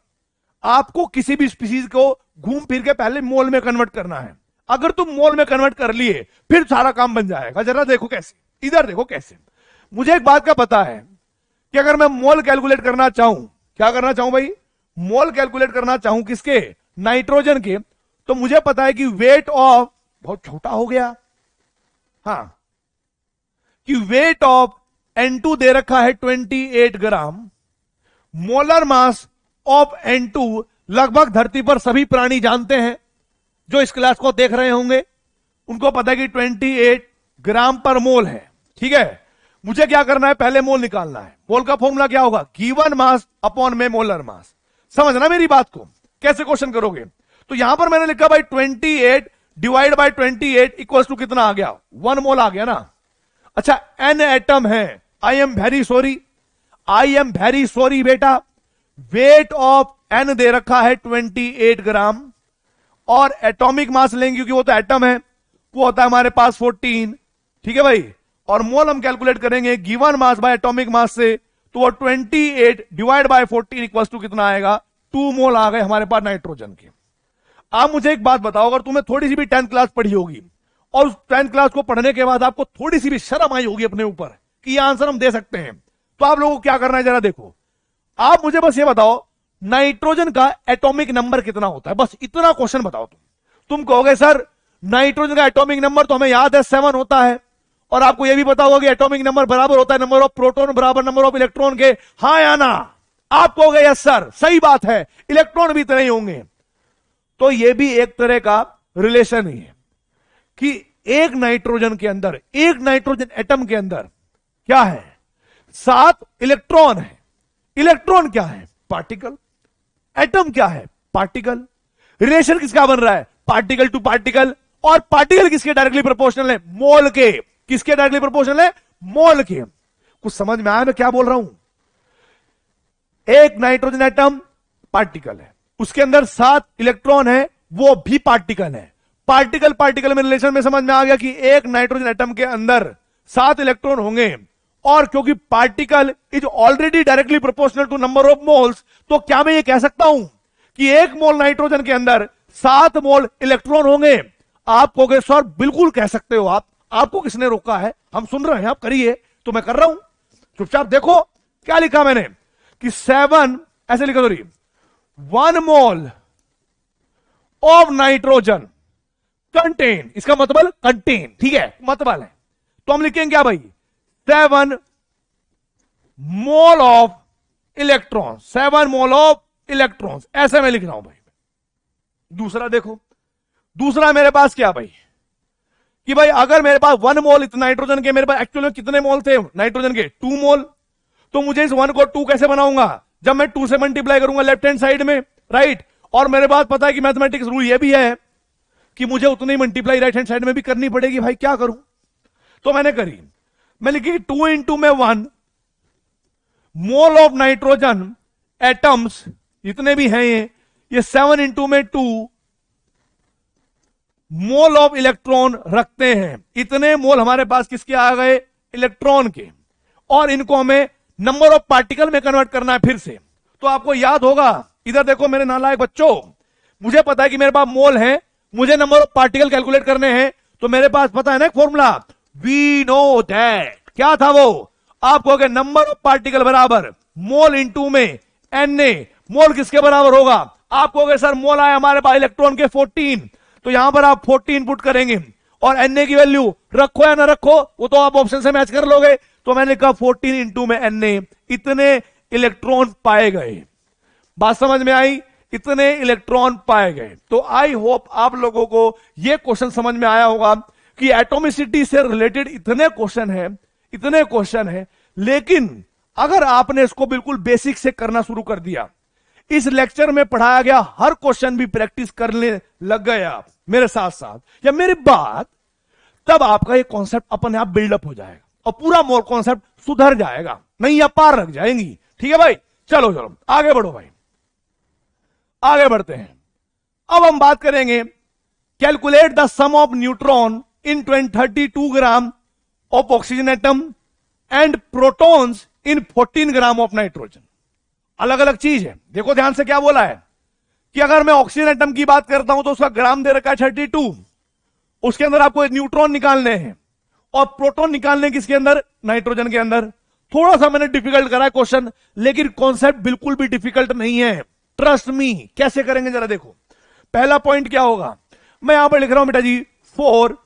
आपको किसी भी स्पीसीज को घूम फिर के पहले मोल में कन्वर्ट करना है अगर तुम मोल में कन्वर्ट कर लिए फिर सारा काम बन जाएगा जरा देखो कैसे इधर देखो कैसे मुझे एक बात का पता है कि अगर मैं मोल कैलकुलेट करना चाहूं क्या करना चाहूं भाई मोल कैलकुलेट करना चाहूं किसके नाइट्रोजन के तो मुझे पता है कि वेट ऑफ बहुत छोटा हो गया हाँ कि वेट ऑफ एन टू दे रखा है 28 gram molar mass of N two लगभग धरती पर सभी प्राणी जानते हैं जो इस क्लास को देख रहे होंगे उनको पता है कि 28 ग्राम पर मोल है ठीक है मुझे क्या करना है पहले मोल निकालना है मोल का फॉर्मूला क्या होगा गिवन मास अपॉन में मोलर मास समझना मेरी बात को कैसे क्वेश्चन करोगे तो यहां पर मैंने लिखा भाई 28 डिवाइड बाय 28 इक्वल टू कितना आ गया वन मोल आ गया ना अच्छा एन एटम है I am very sorry I am very sorry बेटा वेट ऑफ एन दे रखा है 28 ग्राम और एटॉमिक मास लेंगे क्योंकि वो तो एटम है वो होता है हमारे पास 14 ठीक है भाई और मोल हम कैलकुलेट करेंगे given mass by atomic mass से तो वो 28 डिवाइड बाय 14 इक्वल्स टू कितना आएगा टू मोल आ गए हमारे पास नाइट्रोजन के आप मुझे एक बात बताओ अगर तुम्हें थोड़ी सी भी टेंथ क्लास पढ़ी होगी और उस टेंथ क्लास को पढ़ने के बाद आपको थोड़ी सी भी शर्म आई होगी अपने ऊपर कि यह आंसर हम दे सकते हैं तो आप लोगों को क्या करना है जरा देखो आप मुझे बस ये बताओ नाइट्रोजन का एटॉमिक नंबर कितना होता है बस इतना क्वेश्चन बताओ तुम तुम कहोगे सर नाइट्रोजन का एटॉमिक नंबर तो हमें याद है सेवन होता है और आपको यह भी पता होगा कि एटॉमिक नंबर बराबर होता है नंबर ऑफ प्रोटोन बराबर नंबर ऑफ इलेक्ट्रॉन के हाँ या ना आप कहोगे यस सर सही बात है इलेक्ट्रॉन भी इतने ही होंगे तो यह भी एक तरह का रिलेशन ही है कि एक नाइट्रोजन के अंदर एक नाइट्रोजन एटम के अंदर क्या है सात इलेक्ट्रॉन है इलेक्ट्रॉन क्या है पार्टिकल एटम क्या है पार्टिकल रिलेशन किसका बन रहा है पार्टिकल टू पार्टिकल और पार्टिकल किसके डायरेक्टली प्रोपोर्शनल है मोल के किसके डायरेक्टली प्रोपोर्शनल है मोल के कुछ समझ में आया मैं क्या बोल रहा हूं एक नाइट्रोजन एटम पार्टिकल है उसके अंदर सात इलेक्ट्रॉन है वो भी पार्टिकल है पार्टिकल पार्टिकल में रिलेशन में समझ में आ गया कि एक नाइट्रोजन एटम के अंदर सात इलेक्ट्रॉन होंगे और क्योंकि particle is already directly proportional to number of moles तो क्या मैं ये कह सकता हूं कि एक मोल नाइट्रोजन के अंदर सात मोल इलेक्ट्रॉन होंगे आप कहोगे सर बिल्कुल कह सकते हो आप आपको किसने रोका है हम सुन रहे हैं आप करिए तो मैं कर रहा हूं चुपचाप देखो क्या लिखा मैंने कि सेवन ऐसे लिखा sorry one mole of nitrogen contain इसका मतलब कंटेन ठीक है मतबल है तो हम लिखेंगे क्या भाई seven mole of electron seven mole of electrons ऐसे मैं लिख रहा हूं भाई दूसरा देखो दूसरा मेरे पास क्या भाई कि भाई अगर मेरे पास वन मोल इतना नाइट्रोजन के मेरे पास एक्चुअल में कितने मोल थे नाइट्रोजन के टू मोल तो मुझे इस वन को टू कैसे बनाऊंगा जब मैं टू से मल्टीप्लाई करूंगा लेफ्ट हैंड साइड में राइट और मेरे पास पता है कि मैथमेटिक्स रूल यह भी है कि मुझे उतनी मल्टीप्लाई राइट हैंड साइड में भी करनी पड़ेगी भाई क्या करूं तो मैंने करी मैं लिखी टू इंटू में one mole of nitrogen atoms जितने भी हैं ये ये सेवन इंटू में टू मोल ऑफ इलेक्ट्रॉन रखते हैं इतने मोल हमारे पास किसके आ गए इलेक्ट्रॉन के और इनको हमें नंबर ऑफ पार्टिकल में कन्वर्ट करना है फिर से तो आपको याद होगा इधर देखो मेरे नालायक बच्चों मुझे पता है कि मेरे पास मोल है मुझे नंबर ऑफ पार्टिकल कैलकुलेट करने हैं तो मेरे पास पता है ना फॉर्मूला वी नो दैट क्या था वो आपको नंबर ऑफ पार्टिकल बराबर मोल इन में एन ए मोल किसके बराबर होगा आपको सर मोल आया हमारे पास इलेक्ट्रॉन के 14 तो यहां पर आप 14 पुट करेंगे और एन ए की वैल्यू रखो या ना रखो वो तो आप ऑप्शन से मैच कर लोगे तो मैंने कहा फोर्टीन इंटू में एन ए इतने इलेक्ट्रॉन पाए गए बात समझ में आई इतने इलेक्ट्रॉन पाए गए तो आई होप आप लोगों को यह क्वेश्चन समझ में आया होगा कि एटोमिसिटी से रिलेटेड इतने क्वेश्चन है इतने क्वेश्चन है लेकिन अगर आपने इसको बिल्कुल बेसिक से करना शुरू कर दिया इस लेक्चर में पढ़ाया गया हर क्वेश्चन भी प्रैक्टिस करने लग गए आप मेरे साथ साथ या मेरी बात तब आपका ये कॉन्सेप्ट अपने आप बिल्डअप हो जाएगा और पूरा मोर कॉन्सेप्ट सुधर जाएगा नहीं या पार रख जाएंगी ठीक है भाई चलो चलो आगे बढ़ो भाई आगे बढ़ते हैं अब हम बात करेंगे calculate the sum of neutron in thirty two gram of oxygen atom and protons in 14 gram of nitrogen अलग अलग चीज है देखो ध्यान से क्या बोला है कि अगर मैं ऑक्सीजन एटम की बात करता हूं तो उसका ग्राम दे रखा है थर्टी टू उसके अंदर आपको न्यूट्रॉन निकालने हैं और प्रोटॉन निकालने किसके अंदर नाइट्रोजन के अंदर थोड़ा सा मैंने डिफिकल्ट करा क्वेश्चन लेकिन कॉन्सेप्ट बिल्कुल भी डिफिकल्ट नहीं है ट्रस्ट मी कैसे करेंगे जरा देखो पहला पॉइंट क्या होगा मैं यहां पर लिख रहा हूं बेटा जी फोर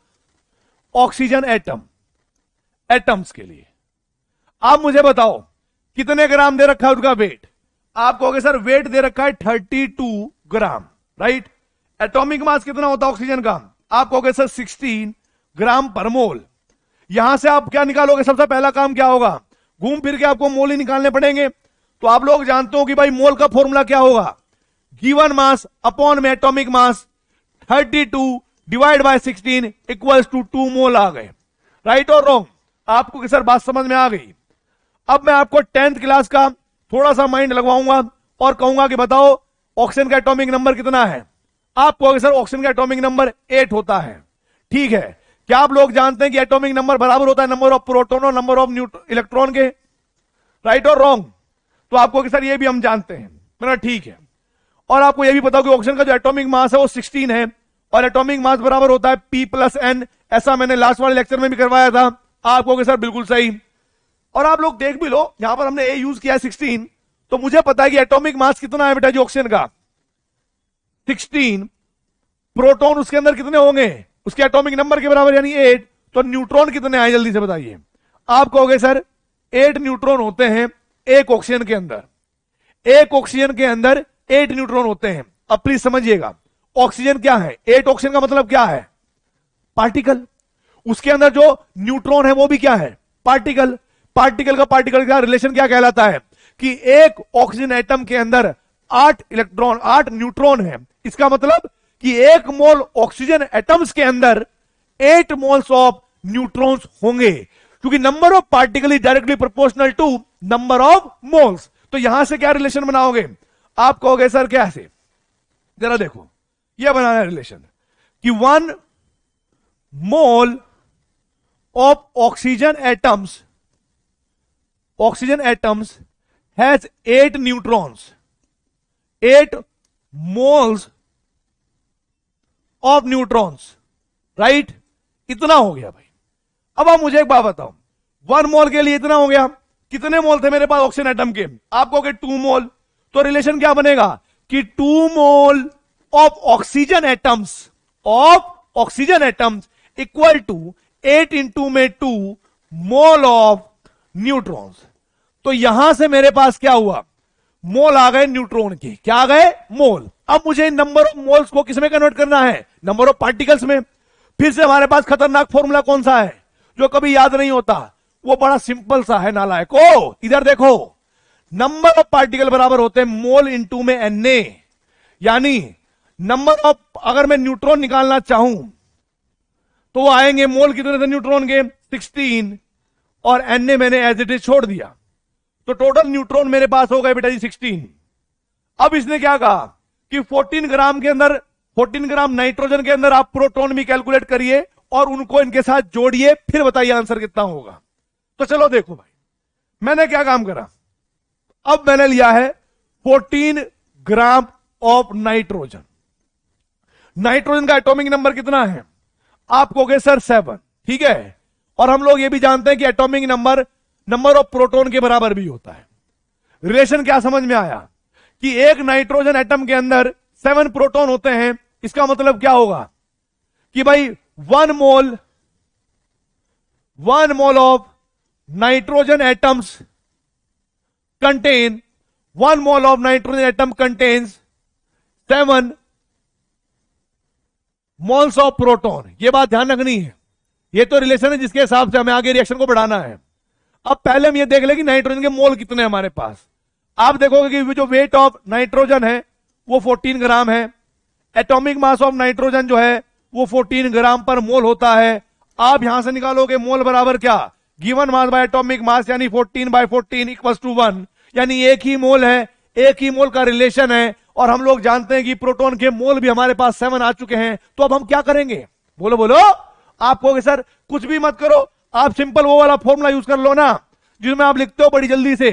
ऑक्सीजन एटम एटम्स के लिए आप मुझे बताओ कितने ग्राम दे रखा है उसका वेट आप कहोगे सर वेट दे रखा है 32 ग्राम राइट एटॉमिक मास कितना होता है ऑक्सीजन का आप कहोगे सर 16 ग्राम पर मोल यहां से आप क्या निकालोगे सबसे पहला काम क्या होगा घूम फिर के आपको मोल ही निकालने पड़ेंगे तो आप लोग जानते हो कि भाई मोल का फॉर्मूला क्या होगा गिवन मास अपॉन में atomic mass 32 divide by sixteen equals to two mole आ गए राइट और रॉन्ग आपको सर बात समझ में आ गई अब मैं आपको टेंथ क्लास का थोड़ा सा माइंड लगवाऊंगा और कहूंगा कि बताओ ऑक्सीजन का एटॉमिक नंबर कितना है आप कहोगे सर ऑक्सीजन का एटॉमिक नंबर एट होता है ठीक है क्या आप लोग जानते हैं कि एटॉमिक नंबर बराबर होता है नंबर ऑफ प्रोटोन और नंबर ऑफ इलेक्ट्रॉन के राइट और रॉन्ग तो आपको कि सर ये भी हम जानते हैं मेरा ठीक है और आपको यह भी पता कि ऑक्सीजन का जो एटॉमिक मास है वो 16 है और एटॉमिक मास बराबर होता है पी प्लस एन ऐसा मैंने लास्ट वाले लेक्चर में भी करवाया था आपको कि सर बिल्कुल सही और आप लोग देख भी लो यहां पर हमने ए यूज किया सिक्सटीन तो मुझे पता है कि एटॉमिक मास कितना है बेटा जी ऑक्सीजन का सिक्सटीन प्रोटोन उसके अंदर कितने होंगे उसके एटॉमिक नंबर के बराबर यानी एट तो न्यूट्रॉन कितने आए जल्दी से बताइए आप कहोगे सर एट न्यूट्रॉन होते हैं एक ऑक्सीजन के अंदर एक ऑक्सीजन के अंदर एट न्यूट्रॉन होते हैं अब प्लीज समझिएगा ऑक्सीजन क्या है एट ऑक्सीजन का मतलब क्या है पार्टिकल उसके अंदर जो न्यूट्रॉन है वो भी क्या है पार्टिकल पार्टिकल का पार्टिकल का रिलेशन क्या कहलाता है कि एक ऑक्सीजन एटम के अंदर आठ इलेक्ट्रॉन आठ न्यूट्रॉन है इसका मतलब कि एक मोल ऑक्सीजन एटम्स के अंदर एट मोल्स ऑफ न्यूट्रॉन्स होंगे क्योंकि number of particle is directly proportional to number of moles तो यहां से क्या रिलेशन बनाओगे आप कहोगे सर क्या से जरा देखो यह बनाना है रिलेशन कि one mole of oxygen atoms oxygen atoms has eight neutrons eight moles of neutrons right इतना हो गया भाई अब आप मुझे एक बात बताओ वन मोल के लिए इतना हो गया कितने मोल थे मेरे पास ऑक्सीजन एटम के आपको के टू मोल तो रिलेशन क्या बनेगा कि two mole of oxygen atoms of oxygen atoms equal to eight into में टू मोल ऑफ न्यूट्रॉन्स तो यहां से मेरे पास क्या हुआ मोल आ गए न्यूट्रॉन के क्या आ गए मोल अब मुझे नंबर ऑफ मोल्स को किसमें कन्वर्ट करना है नंबर ऑफ पार्टिकल्स में फिर से हमारे पास खतरनाक फॉर्मूला कौन सा है जो कभी याद नहीं होता वो बड़ा सिंपल सा है ओ इधर देखो नंबर ऑफ पार्टिकल बराबर होते हैं मोल इंटू में एन ए यानी नंबर ऑफ अगर मैं न्यूट्रॉन निकालना चाहूं तो वो आएंगे मोल कितने थे न्यूट्रॉन के 16 और एन ए मैंने एज इट इज छोड़ दिया तो टोटल न्यूट्रॉन मेरे पास हो गए बेटा जी सिक्सटीन अब इसने क्या कहा कि 14 ग्राम के अंदर 14 ग्राम नाइट्रोजन के अंदर आप प्रोटोन भी कैलकुलेट करिए और उनको इनके साथ जोड़िए फिर बताइए आंसर कितना होगा तो चलो देखो भाई मैंने क्या काम करा अब मैंने लिया है 14 ग्राम ऑफ नाइट्रोजन नाइट्रोजन का एटॉमिक नंबर कितना है आप कहोगे सर सेवन ठीक है और हम लोग ये भी जानते हैं कि atomic number number of proton के बराबर भी होता है रिलेशन क्या समझ में आया कि एक नाइट्रोजन एटम के अंदर सेवन प्रोटोन होते हैं इसका मतलब क्या होगा कि भाई one mole one mole of nitrogen atoms contain one mole of nitrogen atom contains seven moles of proton ये बात ध्यान रखनी है ये तो रिलेशन है जिसके हिसाब से हमें आगे रिएक्शन को बढ़ाना है अब पहले हम ये देख लेंगे कि नाइट्रोजन के मोल कितने हमारे पास आप देखोगे कि जो वेट ऑफ नाइट्रोजन है वो 14 ग्राम है एटॉमिक मास ऑफ नाइट्रोजन जो है वो 14 ग्राम पर मोल होता है आप यहां से निकालोगे मोल बराबर क्या given mass by atomic mass यानी 14 बाय 14 इक्वल टू वन यानी एक ही मोल है एक ही मोल का रिलेशन है और हम लोग जानते हैं कि प्रोटोन के मोल भी हमारे पास सेवन आ चुके हैं तो अब हम क्या करेंगे बोलो बोलो आप कहोगे सर कुछ भी मत करो आप सिंपल वो वाला फॉर्मूला यूज कर लो ना जिसमें आप लिखते हो बड़ी जल्दी से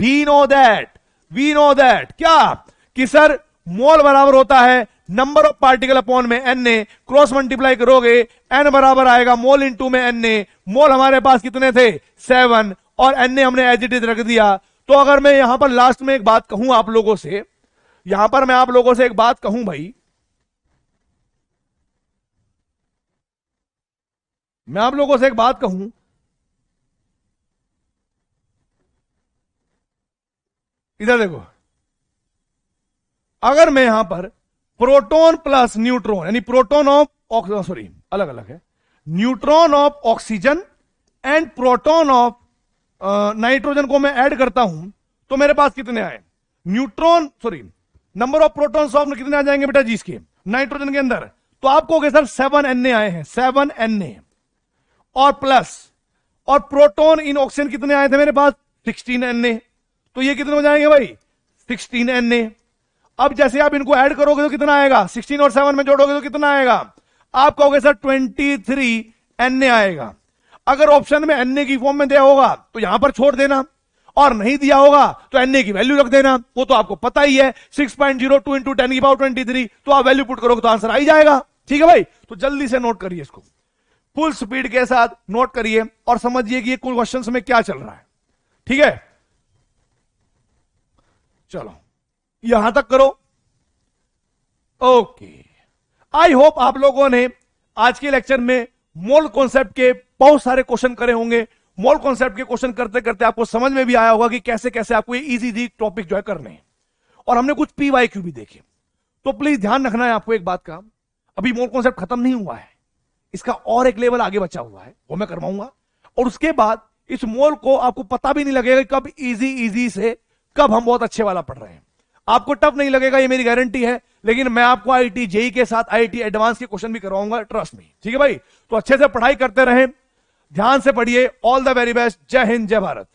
be know that we know that क्या कि सर मोल बराबर होता है नंबर ऑफ पार्टिकल अपॉन में एन ने क्रॉस मल्टीप्लाई करोगे एन बराबर आएगा मोल इन टू में एन ने मोल हमारे पास कितने थे सेवन और एन ने हमने एज इट इज रख दिया तो अगर मैं यहां पर लास्ट में एक बात कहूं आप लोगों से यहां पर मैं आप लोगों से एक बात कहूं भाई मैं आप लोगों से एक बात कहूं इधर देखो अगर मैं यहां पर प्रोटॉन प्लस न्यूट्रॉन यानी प्रोटॉन ऑफ ऑक्सीजन सॉरी अलग अलग है neutron of oxygen and proton of nitrogen को मैं ऐड करता हूं तो मेरे पास कितने आए neutron sorry number of proton of कितने आ जाएंगे बेटा जी इसके नाइट्रोजन के अंदर तो आपको सर सेवन एन आए हैं सेवन एन और प्लस और प्रोटोन इन ऑक्सीजन कितने आए थे मेरे पास सिक्सटीन एन ए तो ये कितने हो जाएंगे भाई सिक्सटीन एन ए अब जैसे आप इनको ऐड करोगे तो कितना आएगा सिक्सटीन और सेवन में जोड़ोगे तो कितना आएगा आप कहोगे sir twenty three N A आएगा अगर ऑप्शन में एन ए की फॉर्म में दिया होगा तो यहां पर छोड़ देना और नहीं दिया होगा तो एन ए की वैल्यू रख देना वो तो आपको पता ही है six point zero two into ten की पावर ट्वेंटी थ्री तो आप वैल्यू पुट करोगे तो आंसर आ ही जाएगा ठीक है भाई तो जल्दी से नोट करिए इसको फुल स्पीड के साथ नोट करिए और समझिए कि ये क्वेश्चन में क्या चल रहा है ठीक है चलो यहां तक करो ओके आई होप आप लोगों ने आज के लेक्चर में मोल कॉन्सेप्ट के बहुत सारे क्वेश्चन करे होंगे मोल कॉन्सेप्ट के क्वेश्चन करते करते आपको समझ में भी आया होगा कि कैसे कैसे आपको ये इजी इजी टॉपिक जो है करने हैं और हमने कुछ पी वाई क्यू भी देखे तो प्लीज ध्यान रखना है आपको एक बात का अभी मोल कॉन्सेप्ट खत्म नहीं हुआ है इसका और एक लेवल आगे बचा हुआ है वो मैं करवाऊंगा और उसके बाद इस मोल को आपको पता भी नहीं लगेगा कब इजी इजी से कब हम बहुत अच्छे वाला पढ़ रहे हैं आपको टफ नहीं लगेगा ये मेरी गारंटी है लेकिन मैं आपको आईटी जेई e के साथ आईटी एडवांस के क्वेश्चन भी करवाऊंगा ट्रस्ट में ठीक है भाई तो अच्छे से पढ़ाई करते रहें ध्यान से पढ़िए ऑल द वेरी बेस्ट जय हिंद जय भारत